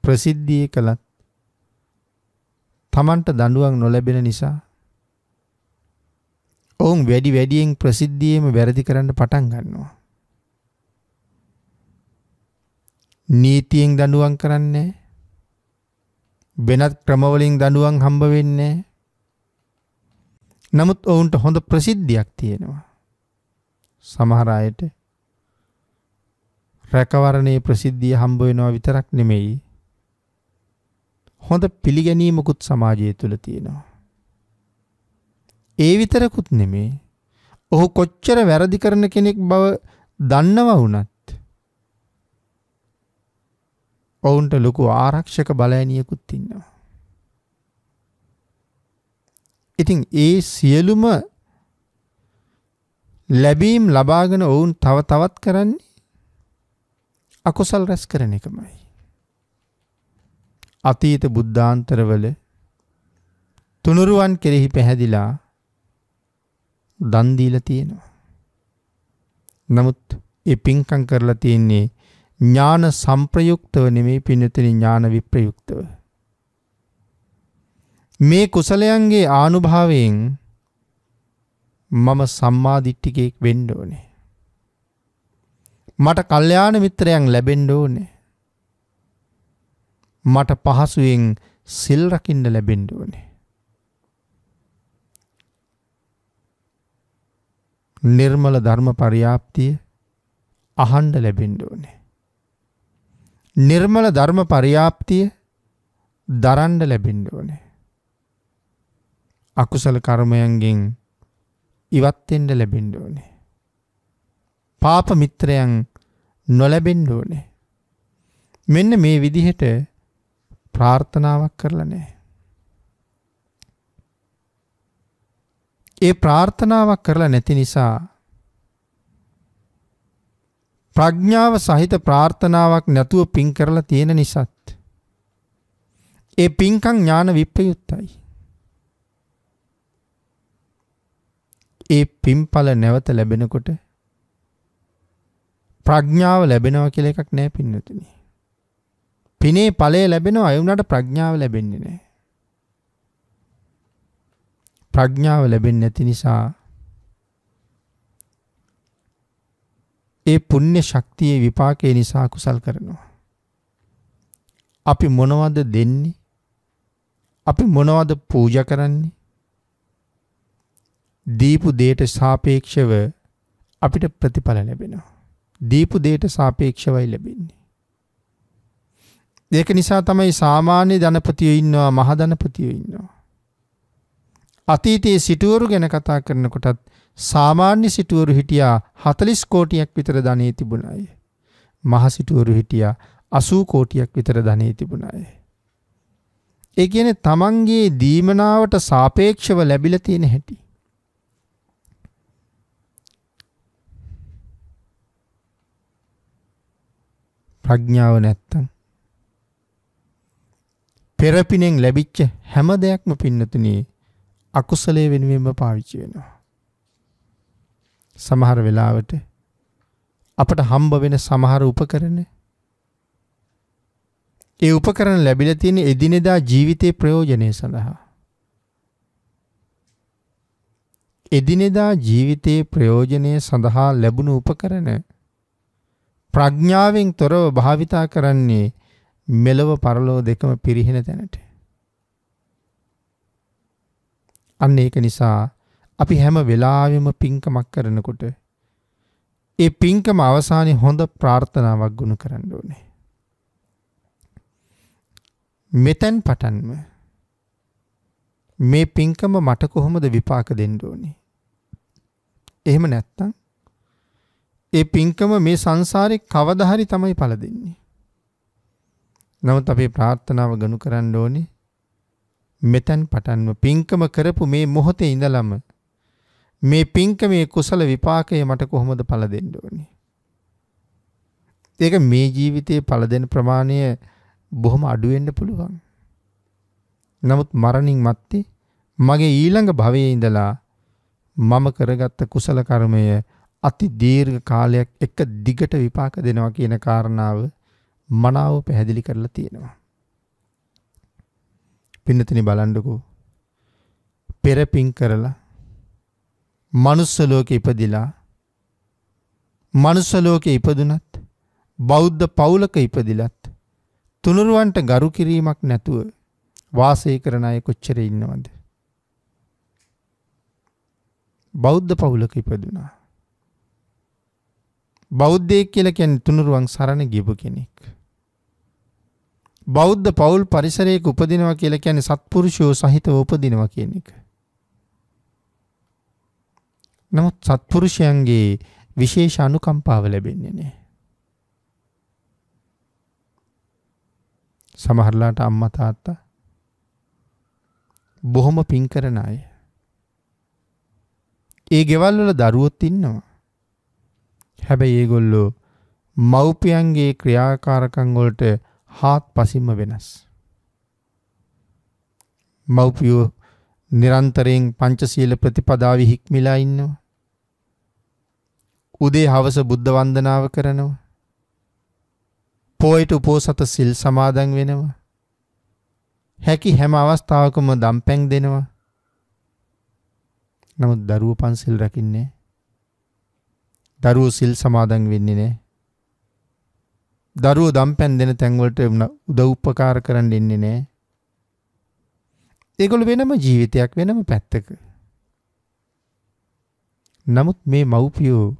ප්‍රසිද්ධිය කළත් තමන්ට දඩුවන් නොලැබෙන නිසා ඔවුන් වැඩි වැඩියෙන් ප්‍රසිද්ධියම වැරදි කරන්න පටන් ගන්නවා. නීතියෙන් දඩුවන් කරන්නේ වෙනත් ක්‍රමවලින් දඩුවන් හම්බ වෙන්නේ නමුත් ඔවුන්ට හොඳ ප්‍රසිද්ධියක් තියෙනවා සමහර අයට රැකවරණයේ ප්‍රසිද්ධිය හම්බ වෙනවා විතරක් නෙමෙයි හොඳ පිළිගැනීමකුත් සමාජය තුළ තියෙනවා. ඒ විතරකුත් නෙමේ ඔහු කොච්චර වැරදි කරන කෙනෙක් බව දන්නව වුනත් ඔවුන්ට ලොකු ආරක්ෂක බලෑනියකුත් ඉන්නවා. ඉතින් ඒ සියලුම ලැබීම් ලබාගෙන ඔවුන් තව තවත් කරන්නේ අකුසල් රැස් කරන එකමයි. අතීත බුද්ධාන්තරවල තුනුරුවන් කෙරෙහි පැහැදිලා දන්දීල තියෙනවා. නමුත් ඒ පින්කං කරලා තියෙන්නේ ඥාන සම්ප්‍රයුක්තව නෙමේ පිනතින ඥාන විප්‍රයුක්තව. මේ කුසලයන්ගේ ආනුභාවයෙන් මම සම්මාධිට්ටිකයෙක් වෙන්ඩ ඕනේ. මට කල්්‍යයාන මිත්‍රයන් ලැබෙන්ඩ ඕනේ. මට පහසුවෙන් සිල්රකින්ඩ ලැබෙන්ඩ ඕනේ. නිර්මල ධර්ම පරියාප්තිය අහන්ඩ ලැබෙන්ඩ ඕනේ. නිර්මල ධර්ම පරියාප්තිය දරන්ඩ ලැබෙන්ඩ ඕනේ. අකුසල කර්මයන්ගෙන් ඉවත්තෙන්ඩ ලැබෙන්ඩ ඕනේ. පාප මිත්‍රයන් නොලැබෙන්ඩ ඕනේ. මෙන්න මේ විදිහට ප්‍රාර්ථනාවක් කරලනෑ. ඒ ප්‍රාර්ථනාවක් කරලා නැති නිසා ප්‍රඥාව සහිත ප්‍රාර්ථනාවක් නැතුව පින් කරලා තියෙන නිසාත් ඒ පින්කම් ඥාන විප්‍රයුක්තයි. ඒ පින්ඵල නැවත ලැබෙනකොට ප්‍රඥාව ලැබෙනවා කියලා එකක් නැහැ පින්නතුනි. පිනේ ඵලය ලැබෙනවා ඒ වුණාට ප්‍රඥාව ලැබෙන්නේ නැහැ. ප්‍රඥාව ලැබෙන්නේ නැති නිසා ඒ පුණ්‍ය ශක්තියේ විපාකේ නිසා කුසල් කරනවා. අපි මොනවද දෙන්නේ? අපි මොනවද පූජා කරන්නේ? දීපු දෙයට සාපේක්ෂව අපිට ප්‍රතිඵල ලැබෙනවා. දීපු දෙයට සාපේක්ෂවයි ලැබෙන්නේ. ඒක නිසා තමයි සාමාන්‍ය ධනපතියෝ ඉන්නවා මහ ධනපතියෝ ඉන්නවා. අතීතයේ සිටුවරු ගැන කතා කරනකොටත් සාමාන්‍ය සිටුවරු හිටියා 40 කෝටියක් විතර ධනෙ තිබුණ අය. මහ සිටුවරු හිටියා 80 කෝටියක් විතර ධනෙ තිබුණ අය. ඒ කියන්නේ තමන්ගේ දීමනාවට සාපේක්ෂව ලැබිලා තියෙන හැටි. ප්‍රඥාව නැත්තම් පෙරපිනෙන් ලැබිච්ච හැම දෙයක්ම පින්නතුනේ අකුසලයේ වෙනුවෙන්ම පාවිච්චි වෙනවා. සමහර වෙලාවට අපට හම්බ වෙන සමහර උපකරණ ඒ උපකරණ ලැබිලා තියෙන එදිනෙදා ජීවිතේ ප්‍රයෝජනය සඳහා එදිනෙදා ජීවිතයේ ප්‍රයෝජනය සඳහා ලැබුණු උපකරණ ප්‍රඥාවෙන් තොරව භාවිතා කරන්නේ මෙලව පරලෝ දෙකම පිරිහෙන තැනට. අන්න ඒක නිසා අපි හැම වෙලාවෙම පින්කමක් කරනකොට ඒ පින්කම අවසානයේ හොඳ ප්‍රාර්ථනාවක් ගුණ කරන්න ඕනේ. මෙතෙන් පටන්ම මේ පින්කම මට කොහොමද විපාක දෙන්න ඕනේ? එහෙම නැත්තම් ඒ පින්කම මේ සංසාරේ කවදා හරි තමයි පළ දෙන්නේ. නමුත් අපේ ප්‍රාර්ථනාව ගනු කරන්න ඕනේ මෙතෙන් පටන්ම පින්කම කරපු මේ මොහොතේ ඉඳලම මේ පින්කමේ කුසල විපාකය මට කොහොමද පළ දෙන්න ඕනේ? ඒක මේ ජීවිතයේ පළ දෙන ප්‍රමාණය බොහොම අඩු වෙන්න පුළුවන්. නමුත් මරණින් මත්තේ මගේ ඊළඟ භවයේ ඉඳලා මම කරගත්ත කුසල කර්මය අති දීර්ඝ කාලයක් එක දිගට විපාක දෙනවා කියන කාරණාව මනාව පැහැදිලි කරලා තියෙනවා. පින්නතිනි බලන්නකෝ පෙර පින් කරලා මනුස්සලෝක ඉපදිලා මනුස්සලෝක ඉපදුනත් බෞද්ධ පවුලක ඉපදිලත් තුනුරුවන්ට ගරු කිරීමක් නැතුව වාසය කරන අය කොච්චර ඉන්නවද. බෞද්ධ පවුලක ඉපදුනා. බෞද්ධයක් කියල කැන් තුනුරුවන් සරණ ගිබ කෙනෙක්. බෞද්ධ පවුල් පරිසරයක උපදිනවා කියල කැන සත්පුරුෂයෝ සහිත උපදිනවා කියන එක. නමුත් සත්පුරුෂයන්ගේ විශේෂ අනුකම්පාව ලැබෙන්නේ නෑ. සමහරලාට අම්මා තාත්තා බොහොම පින් කරන අය. ඒ ගෙවල් වල දරුවොත් ඉන්නවා. හැබැයි ඒගොල්ලෝ මව්පියන්ගේ ක්‍රියාකාරකම් වලට හාත්පසින්ම වෙනස්. මව්පියෝ නිරන්තරයෙන් පංචශීල ප්‍රතිපදාව හික්මිලා ඉන්නවා. උදේ හවස බුද්ධ වන්දනාව කරනවා. පෝයට උපෝසත සිල් සමාදන් වෙනවා. හැකි හැම අවස්ථාවකම දම්පැන් දෙනවා. නමුත් දරුව පන්සිල් රකින්නේ. දරුව සිල් සමාදන් වෙන්නේ නෑ. දරුව දම්පැන් දෙන තැන්වලට උදව්පකාර කරන්න එන්නේ නෑ. ඒගොල්ල වෙනම ජීවිතයක් වෙනම පැත්තක. නමුත් මේ මව්පියෝ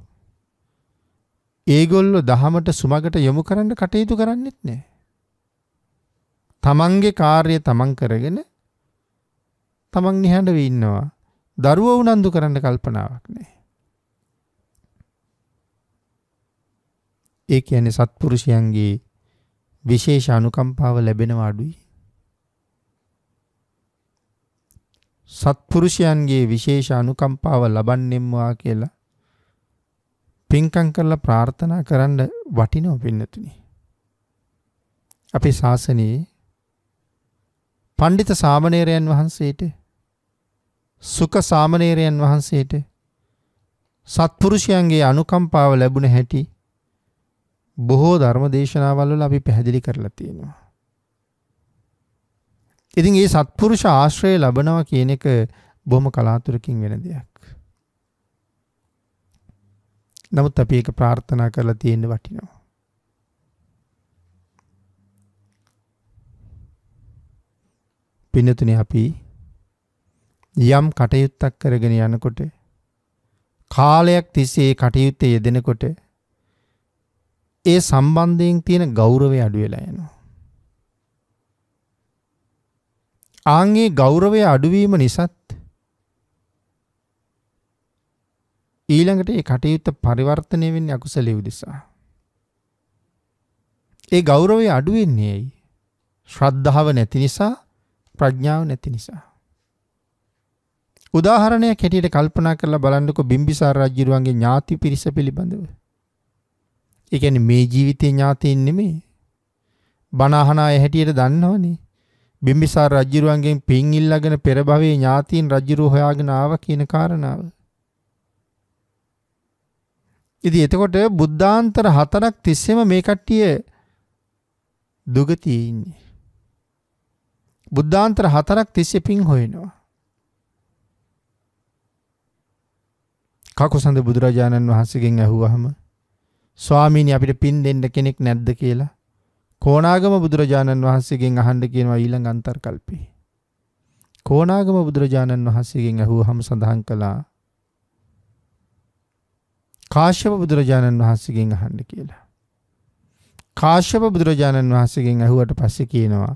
ඒගොල්ලෝ දහමට සුමගට යොමු කරන්න කටයුතු කරන්නෙත් නෑ. තමන්ගේ කාර්ය තමන් කරගෙන තමන් නිහඬ වෙ ඉන්නවා. දරුවෝ උනන්දු කරන්න කල්පනාවක් නෑ. ඒ කියන්නේ සත්පුරුෂයන්ගේ විශේෂ අනුකම්පාව ලැබෙනවා අඩුයි. සත්පුරුෂයන්ගේ විශේෂ අනුකම්පාව ලබන්නෙම්වා කියලා පින්කම් කරලා ප්‍රාර්ථනා කරන්න වටිනව පින්නතුනි. අපේ ශාසනයේ පණ්ඩිත සාමණේරයන් වහන්සේට සුඛ සාමණේරයන් වහන්සේට සත්පුරුෂයන්ගේ අනුකම්පාව ලැබුණ හැටි බොහෝ ධර්ම දේශනාවල් වල අපි පැහැදිලි කරලා තියෙනවා. ඉතින් මේ සත්පුරුෂ ආශ්‍රය ලැබනවා කියන එක බොහොම කලාතුරකින් වෙන දෙයක්. නමුත් අපි ඒක ප්‍රාර්ථනා කරලා තියෙන්න වටිනවා. පින්නතුනේ අපි යම් කටයුත්තක් කරගෙන යනකොට කාලයක් තිස්සේ කටයුත්තේ යෙදෙනකොට ඒ සම්බන්ධයෙන් තියෙන ගෞරවය අඩු වෙලා යනවා. ආන්ගේ ගෞරවය අඩුවීම නිසාත් ඊළඟට ඒ කටයුත්ත පරිවර්තනය වෙන්නේ අකුසලයේ උදෙසා. ඒ ගෞරවය අඩු වෙන්නේ ඇයි? ශ්‍රද්ධාව නැති නිසා, ප්‍රඥාව නැති නිසා. උදාහරණයක් හැටියට කල්පනා කරලා බලන්නකො බිම්බිසාර රජුගේ ඥාති පිරිස පිළිබඳව. ඒ කියන්නේ මේ ජීවිතේ ඥාතීන් නෙමෙයි. බණ අහන අය හැටියට දන්නවනේ. බිම්බිසාර රජුගෙන් පින් ඉල්ලගෙන පෙර භවයේ ඥාතීන් රජු හොයාගෙන ආවා කියන කාරණාව. ඉතින් එතකොට බුද්ධාන්තර හතරක් තිස්සෙම මේ කට්ටිය දුගතියේ ඉන්නේ. බුද්ධාන්තර හතරක් තිස්සේ පිං හොයනවා. කකුසඳ බුදුරජාණන් වහන්සේගෙන් ඇහුවහම ස්වාමීනි අපිට පින් දෙන්න කෙනෙක් නැද්ද කියලා කෝණාගම බුදුරජාණන් වහන්සේගෙන් අහන්න කියනවා ඊළඟ අන්තර්කල්පේ. කෝණාගම බුදුරජාණන් වහන්සේගෙන් ඇහුවහම සඳහන් කළා කාශ්‍යප බුදුරජාණන් වහන්සේගෙන් අහන්න කියලා. කාශ්‍යප බුදුරජාණන් වහන්සේගෙන් ඇහුවට පස්සේ කියනවා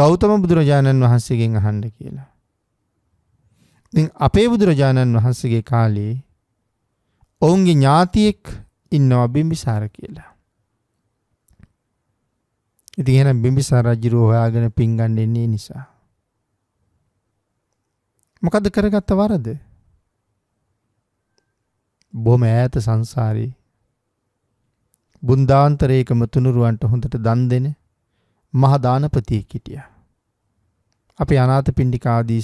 ගෞතම බුදුරජාණන් වහන්සේගෙන් අහන්න කියලා. ඉතින් අපේ බුදුරජාණන් වහන්සේගේ කාලේ ඔවුන්ගේ ඥාතියෙක් ඉන්නවා බිම්බිසාර කියලා. ඉතින් එහෙනම් බිම්බිසාර රජු හොයාගෙන පිංගන්න එන්නේ නිසා. මොකද කරගත්ත වරද? බොහොම ඈත සංසාරේ බුන්දාන්තරේකම තුනුරුවන්ට හොඳට දන් දෙන මහා දානපතියෙක් හිටියා. අපේ අනාථපිණ්ඩික ආදී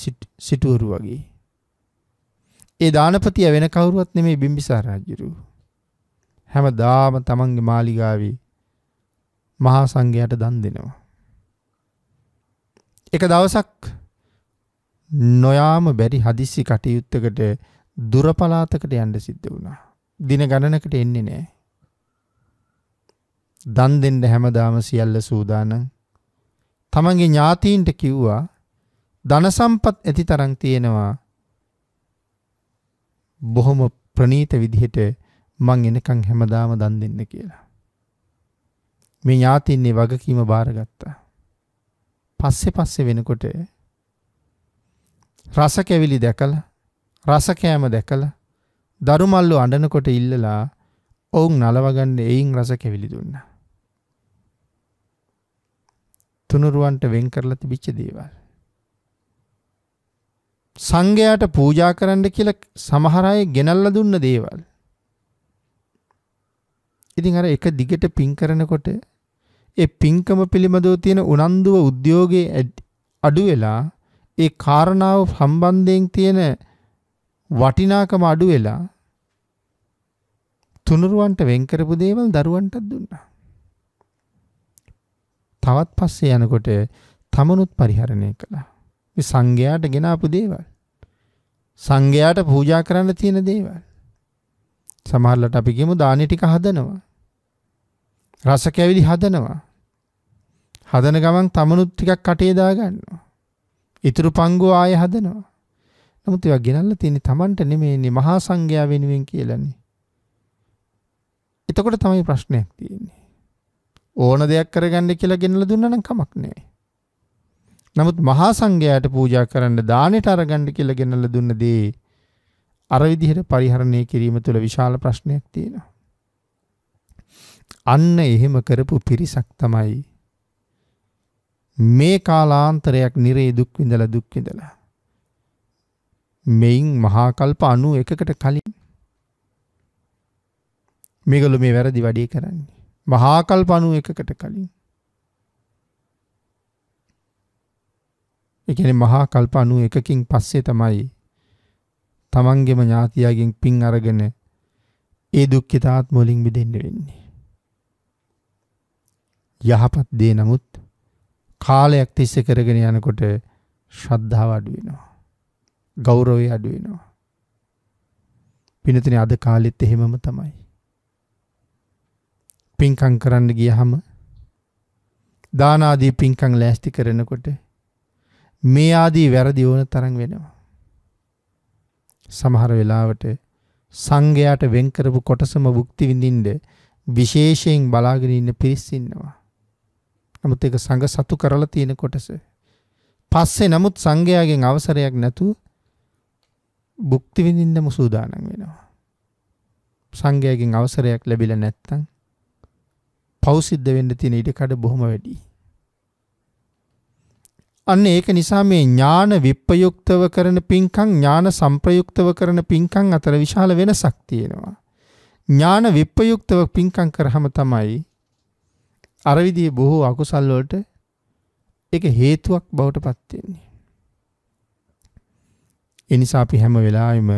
සිටුවරු වගේ. ඒ දානපතිය වෙන කවුරුවත් නෙමෙයි බිම්බිසාර රජු. හැමදාම තමන්ගේ මාලිගාවේ මහා සංඝයාට දන් දෙනවා. එක දවසක් නොයාම බැරි හදිස්සි කටයුත්තකට දුර පලාතකට යන්න සිද්ධ වුණා. දින ගණනකට එන්නේ නෑ. දන් දෙන්න හැමදාම සියල්ල සූදානම්. තමන්ගේ ඥාතීන්ට කිව්වා ධන සම්පත් ඇති තරම් තියෙනවා. බොහොම ප්‍රනීත විදිහට මං එනකන් හැමදාම දන් දෙන්න කියලා. මේ ඥාතින්නේ වගකීම බාරගත්තා. පස්සේ පස්සේ වෙනකොට රස කැවිලි දැකලා රසකෑම දැකලා දරුමල්ලු අඬනකොට ඉල්ලලා ඔවුන් නලවගන්න එයින් රස කෙවිලි දුන්න. තුනුරුවන්ට වෙන් කරලා තිබිච්ච දේවල්. සංඝයාට පූජා කරන්න කියලා සමහර අය ගෙනල්ලා දුන්න දේවල්. ඉතින් අර එක දිගට පින් කරනකොට ඒ පින්කම පිළිබඳව තියෙන උනන්දුව උද්‍යෝගයේ අඩු වෙලා ඒ කාරණාව සම්බන්ධයෙන් තියෙන වටිනාකම අඩු වෙලා තුනුරුවන්ට වෙන් කරපු දේවල් දරුවන්ටත් දුන්නා. තවත් පස්සේ යනකොට තමනුත් පරිහරණය කළා. මේ සංඝයාට ගෙනාපු දේවල්. සංඝයාට පූජා කරන්න තියෙන දේවල්. සමහරලට අපි කියමු දානි ටික හදනවා. රස කැවිලි හදනවා. හදන ගමන් තමනුත් ටිකක් කටේ දාගන්නවා. ඉතුරු පංගුව ආයෙ හදනවා. නමුත් ඒවා ගෙනල්ලා තියෙන්නේ Tamanට නෙමෙයිනේ මහා සංඝයා වෙනුවෙන් කියලානේ. එතකොට තමයි ප්‍රශ්නයක් තියෙන්නේ. ඕන දෙයක් කරගන්න කියලා ගෙනල්ලා දුන්නා නම් කමක් නැහැ. නමුත් මහා සංඝයාට පූජා කරන්න දානෙට අරගන්න කියලා ගෙනල්ලා දුන්න දේ අර විදිහට පරිහරණය කිරීම තුළ විශාල ප්‍රශ්නයක් තියෙනවා. අන්න එහෙම කරපු පිරිසක් තමයි මේ කාලාන්තරයක් නිරේ දුක් විඳලා දුක් විඳලා මෙයින් මහා කල්ප 91කට කලින් මේගොල්ලෝ මේ වැරදි වැඩේ කරන්නේ. මහා කල්ප 91කට කලින්. ඒ කියන්නේ මහා කල්ප 91කින් පස්සේ තමයි තමන්ගේම ඥාතියගෙන් පින් අරගෙන ඒ දුක්ඛිතාත්ම වලින් මිදෙන්න වෙන්නේ. යහපත් දේ නමුත් කාලයක් තිස්සේ කරගෙන යනකොට ශ්‍රද්ධාව අඩු වෙනවා. ගෞරවය අඩු වෙනවා. පිනතින අද කාලෙත් එහෙමම තමයි. පින්කම් කරන්න ගියහම දාන ආදී පින්කම් ලෑස්ති කරනකොට මේ ආදී වැරදි ඕන තරම් වෙනවා. සමහර වෙලාවට සංඝයාට වෙන් කරපු කොටසම භුක්ති විඳින්න විශේෂයෙන් බලාගෙන ඉන්න පිරිස් ඉන්නවා. නමුත් ඒක සංඝ සතු කරලා තියෙන කොටස. පස්සේ නමුත් සංඝයාගෙන් අවසරයක් නැතුව බුක්ති විඳින්නම සූදානම් වෙනවා. සංඝයාගෙන් අවසරයක් ලැබිලා නැත්තම් පව් සිද්ධ වෙන්න තියෙන ඉඩ කඩ බොහොම වැඩියි. අන්න ඒක නිසා මේ ඥාන විප්පයුක්තව කරන පින්කම් ඥාන සංප්‍රයුක්තව කරන පින්කම් අතර විශාල වෙනසක් තියෙනවා. ඥාන විප්පයුක්තව පින්කම් කරාම තමයි අර විදිහේ බොහෝ අකුසල් වලට ඒක හේතුවක් බවට පත් වෙන්නේ. ඒ නිසා අපි හැම වෙලාවෙම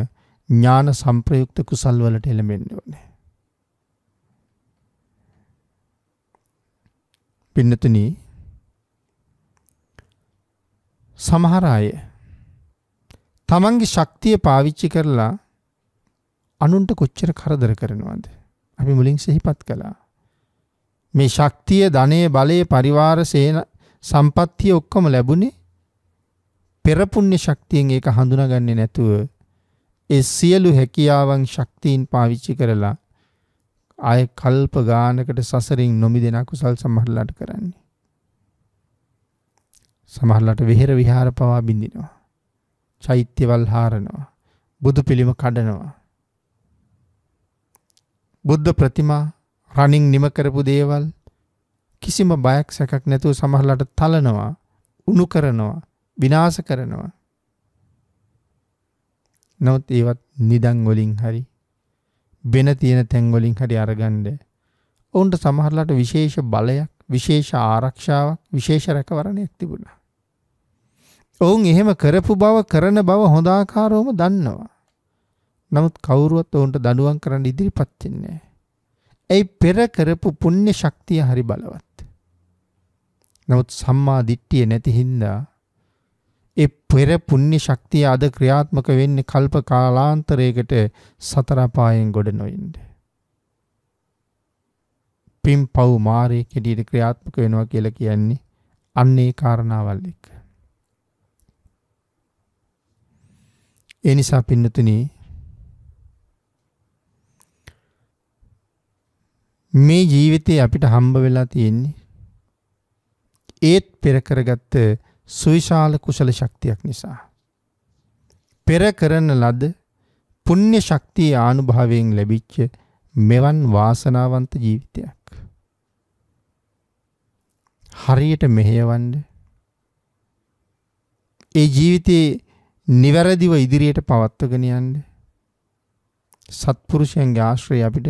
ඥාන සංප්‍රයුක්ත කුසල් වලට එළඹෙන්න ඕනේ. පින්නතුනි සමහර අය තමන්ගේ ශක්තිය පාවිච්චි කරලා අනුන්ට කොච්චර කරදර කරනවද? අපි මුලින් සිහිපත් කළා. මේ ශක්තිය, ධනය, බලය, පරිවාර, සේන, සම්පත්තිය ඔක්කොම ලැබුණේ පෙර පුණ්‍ය ශක්තියෙන් ඒක හඳුනාගන්නේ නැතුව ඒ සියලු හැකියාවන් ශක්තියින් පාවිච්චි කරලා ආය කල්ප ගානකට සසරින් නොමිදෙන කුසල් සමහරලාට කරන්නේ. සමහරලාට විහෙර විහාර පවා බින්දිනවා. චෛත්‍යවල් හාරනවා. බුදු පිළිම කඩනවා. බුද්ධ ප්‍රතිමා රණින් නිම කරපු දේවල් කිසිම බයක් සැකක් නැතුව සමහරලාට තලනවා, උණු කරනවා. විනාශ කරනවා. නොත් ඒවත් නිදන් වලින් හරි වෙන තියෙන තැන් වලින් හරි අරගන්න. ඔවුන්ට සමහරලාට විශේෂ බලයක්, විශේෂ ආරක්ෂාවක්, විශේෂ රැකවරණයක් තිබුණා. ඔවුන් එහෙම කරපු බව කරන බව හොඳ ආකාරවම දන්නවා. නමුත් කවුරුවත් ඔවුන්ට දඬුවම් කරන්න ඉදිරිපත් වෙන්නේ ඇයි පෙර කරපු පුණ්‍ය ශක්තිය හරි බලවත්. නමුත් සම්මා දිට්ඨිය නැති හින්දා ඒ පෙර පුණ්‍ය ශක්තිය අද ක්‍රියාත්මක වෙන්නේ කල්ප කාලාන්තරයකට සතර පායෙන් ගොඩ නොඉන්න. පින්පව් මාරේ කෙඩියට ක්‍රියාත්මක වෙනවා කියලා කියන්නේ අන්න ඒ කාරණාවල් එක්ක. ඒ නිසා පින්නතුනි මේ ජීවිතේ අපිට හම්බ වෙලා තියෙන්නේ ඒත් පෙර කරගත්තු සුවිශාල කුසල ශක්තියක් නිසා. පෙර කරන ලද පුණ්‍ය ශක්තිය ආනුභාවයෙන් ලැබිච්ච මෙවන් වාසනාවන්ත ජීවිතයක්. හරියට මෙහෙයවන්න ඒ ජීවිතේ නිවැරදිව ඉදිරියට පවත්වගෙන යන්න සත්පුරුෂයන්ගේ ආශ්‍රය අපිට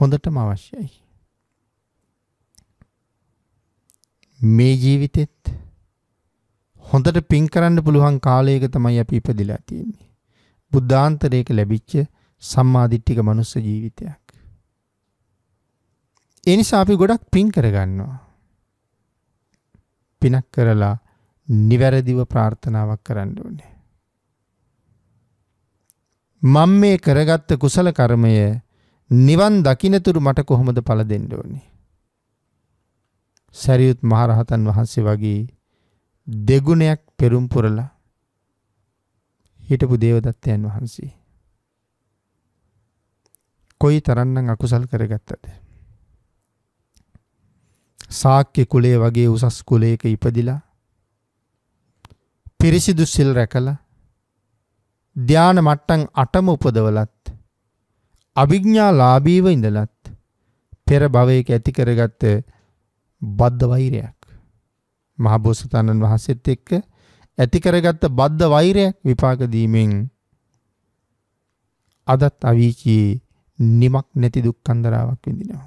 හොඳටම අවශ්‍යයි. මේ ජීවිතෙත් හොඳට පින් කරන්න පුළුවන් කාලයක තමයි අපි ඉපදිලා තියෙන්නේ. බුද්ධාන්තරයක ලැබිච්ච සම්මාදිට්ඨික මනුස්ස ජීවිතයක්. ඒ නිසා අපි ගොඩක් පින් කරගන්නවා. පිනක් කරලා නිවැරදිව ප්‍රාර්ථනාවක් කරන්න ඕනේ. මම මේ කරගත්ත කුසල කර්මය නිවන් දකින්නතුරු මට කොහොමද පළ දෙන්න ඕනේ? සරියුත් මහරහතන් වහන්සේ වගේ දෙගුණයක් පෙරුම් පුරලා හිටපු දේවදත්තයන් වහන්සේ. කොයි තරන්නම් අකුසල් කරගත්තද. සාක්‍ය කුලේ වගේ උසස් කුලේක ඉපදිලා පිරිසිදු සිල් රැකලා ධ්‍යාන මට්ටන් අටම උපදවලත් අභිඥ්ඥා ලාබීව ඉඳලත් පෙර භවයක ඇති කරගත්ත බද්ධ වෛරයක්. මහබෝසතාණන් වහන්සේත් එක්ක ඇති කරගත්ත බද්ධ වෛරයක් විපාක දීමෙන් අදත් අවීචී නිමක් නැති දුක්ඛන්දරාවක් විඳිනවා.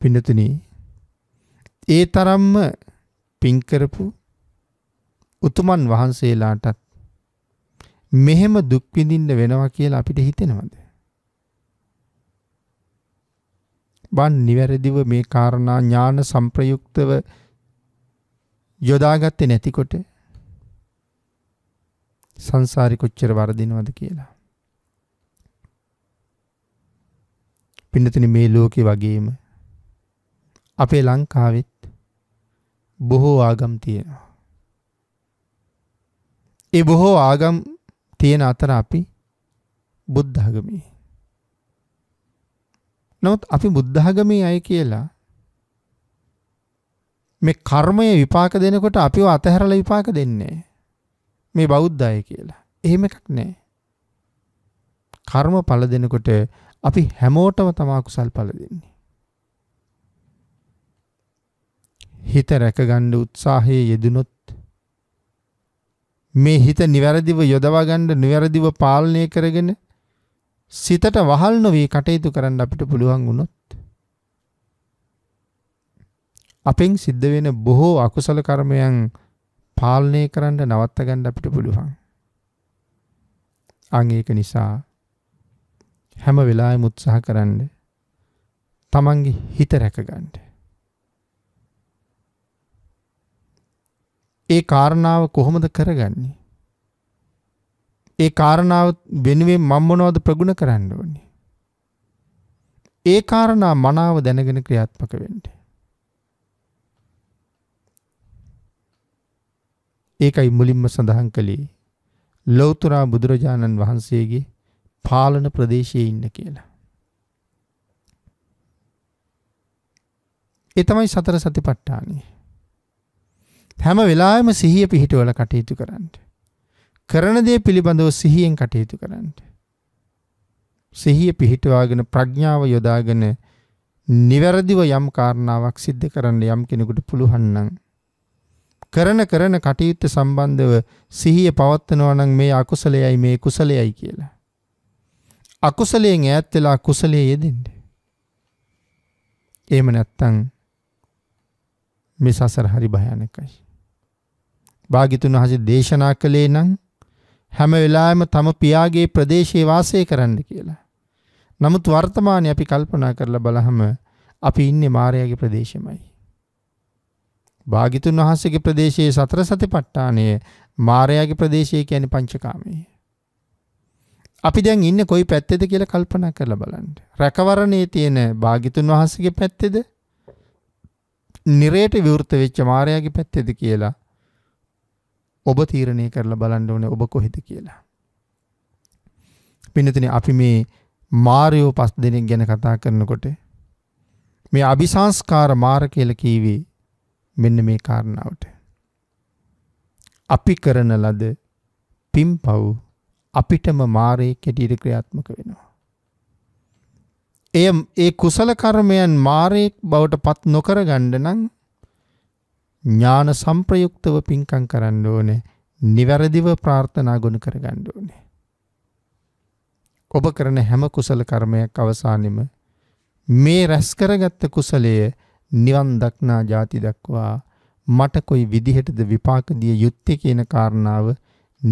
පින්නතුනි ඒ තරම්ම පින් කරපු උතුමන් වහන්සේලාටත් මෙහෙම දුක් විඳින්න වෙනවා කියලා අපිට හිතෙනවද? බන් නිවැරදිව මේ කාරණා ඥාන සංප්‍රයුක්තව යොදාගත්තේ නැතිකොට සංසාරි කොච්චර වරදිනවද කියලා. පින්නතින මේ ලෝකේ වගේම අපේ ලංකාවෙත් බොහෝ ආගම් තියෙනවා. ඒ බොහෝ ආගම් තියෙන අතර අපි බුද්ධ ආගමේ නමුත් අපි බුද්ධඝමී අය කියලා මේ කර්මය විපාක දෙනකොට අපිව අතහැරලා විපාක දෙන්නේ මේ බෞද්ධ අය කියලා. එහෙම එකක් නැහැ. කර්ම ඵල දෙනකොට අපි හැමෝටම තමා කුසල් ඵල දෙන්නේ. හිත රැකගන්න උත්සාහයේ යෙදුනොත් මේ හිත නිවැරදිව යොදවා ගන්න නිවැරදිව පාලනය කරගෙන සිතට වහල් නොවී කටයුතු කරන්න අපිට පුළුවන් වුණොත් අපෙන් සිද්ධ වෙන බොහෝ අකුසල කර්මයන් පාලනය කරන්න නවත්ත ගන්න අපිට පුළුවන්. අන් ඒක නිසා හැම වෙලාවෙම උත්සාහ කරන්න තමන්ගේ හිත රැකගන්න. ඒ කාරණාව කොහොමද කරගන්නේ? ඒ කාරණාව වෙනුවෙන් මම මොනවද ප්‍රගුණ කරන්න ඕනේ? ඒ කාරණා මනාව දැනගෙන ක්‍රියාත්මක වෙන්න. ඒකයි මුලින්ම සඳහන් කළේ ලෞතර බුදුරජාණන් වහන්සේගේ පාලන ප්‍රදේශයේ ඉන්න කියලා. ඒ තමයි සතර සතිපට්ඨානය. හැම වෙලාවෙම සිහිය පිහිටවල කටයුතු කරන්නේ. කරන දේ පිළිබඳව සිහියෙන් කටයුතු කරන්න. සිහිය පිහිටවාගෙන ප්‍රඥාව යොදාගෙන නිවැරදිව යම් කාරණාවක් සිද්ධ කරන්න යම් කෙනෙකුට පුළුවන් නම් කරන කරන කටයුත්ත සම්බන්ධව සිහිය පවත්නවා නම් මේ අකුසලයයි මේ කුසලයයි කියලා. අකුසලයෙන් ඈත් වෙලා කුසලයේ යෙදෙන්න. එහෙම නැත්තම් මේ සසර හරි භයානකයි. භාග්‍යතුන් වහන්සේ දේශනා කළේ නම් හැම වෙලාවෙම තම පියාගේ ප්‍රදේශයේ වාසය කරන්න කියලා. නමුත් වර්තමානයේ අපි කල්පනා කරලා බලහම අපි ඉන්නේ මායාගේ ප්‍රදේශෙමයි. භාගිතුන් වහන්සේගේ ප්‍රදේශයේ සතර සතිපට්ඨානය මායාගේ ප්‍රදේශය කියන්නේ පංචකාමයේ. අපි දැන් ඉන්නේ කොයි පැත්තේද කියලා කල්පනා කරලා බලන්න. රැකවරණයේ තියෙන භාගිතුන් වහන්සේගේ පැත්තේද? නිරේට විවෘත වෙච්ච මායාවේ පැත්තේද කියලා ඔබ තීරණය කරලා බලන්න ඕනේ ඔබ කොහෙද කියලා. පින්නතුනේ අපි මේ මාරයෝ පස් දෙනෙක් ගැන කතා කරනකොට මේ අபிසංස්කාර මාර කියලා කීවේ මෙන්න මේ කාරණාවට. අපි කරන ලද පිම්පව් අපිටම මාරයේ කෙටියට ක්‍රියාත්මක වෙනවා. එය ඒ කුසල කර්මයන් මාරයෙක් බවට පත් නොකර ගණ්ඩ නම් ඥාන සම්ප්‍රයුක්තව පින්කම් කරන්න ඕනේ. නිවැරදිව ප්‍රාර්ථනා ගොනු කරගන්න ඕනේ. ඔබ කරන හැම කුසල කර්මයක් අවසානෙම මේ රැස් කරගත්ත කුසලය නිවන් දක්නා ಜಾති දක්වා මට කොයි විදිහටද විපාක දිය යුත්තේ කියන කාරණාව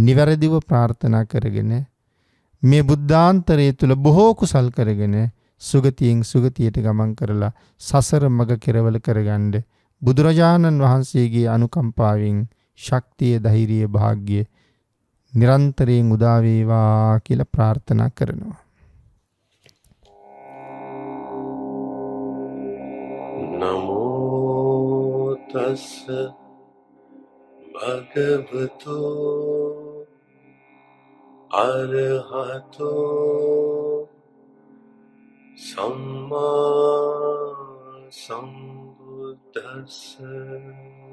නිවැරදිව ප්‍රාර්ථනා කරගෙන මේ බුද්ධාන්තරය තුල බොහෝ කුසල් කරගෙන සුගතියෙන් සුගතියට ගමන් කරලා සසර මඟ කෙරවල කරගන්නේ බුදුරජාණන් වහන්සේගේ අනුකම්පාවෙන් ශක්තිය ධෛර්යය වාග්ය නිරන්තරයෙන් උදා වේවා කියලා ප්‍රාර්ථනා කරනවා. නමෝ තස් භගවතෝ අරහතෝ සම්මා සම්බුද්ධ dancer.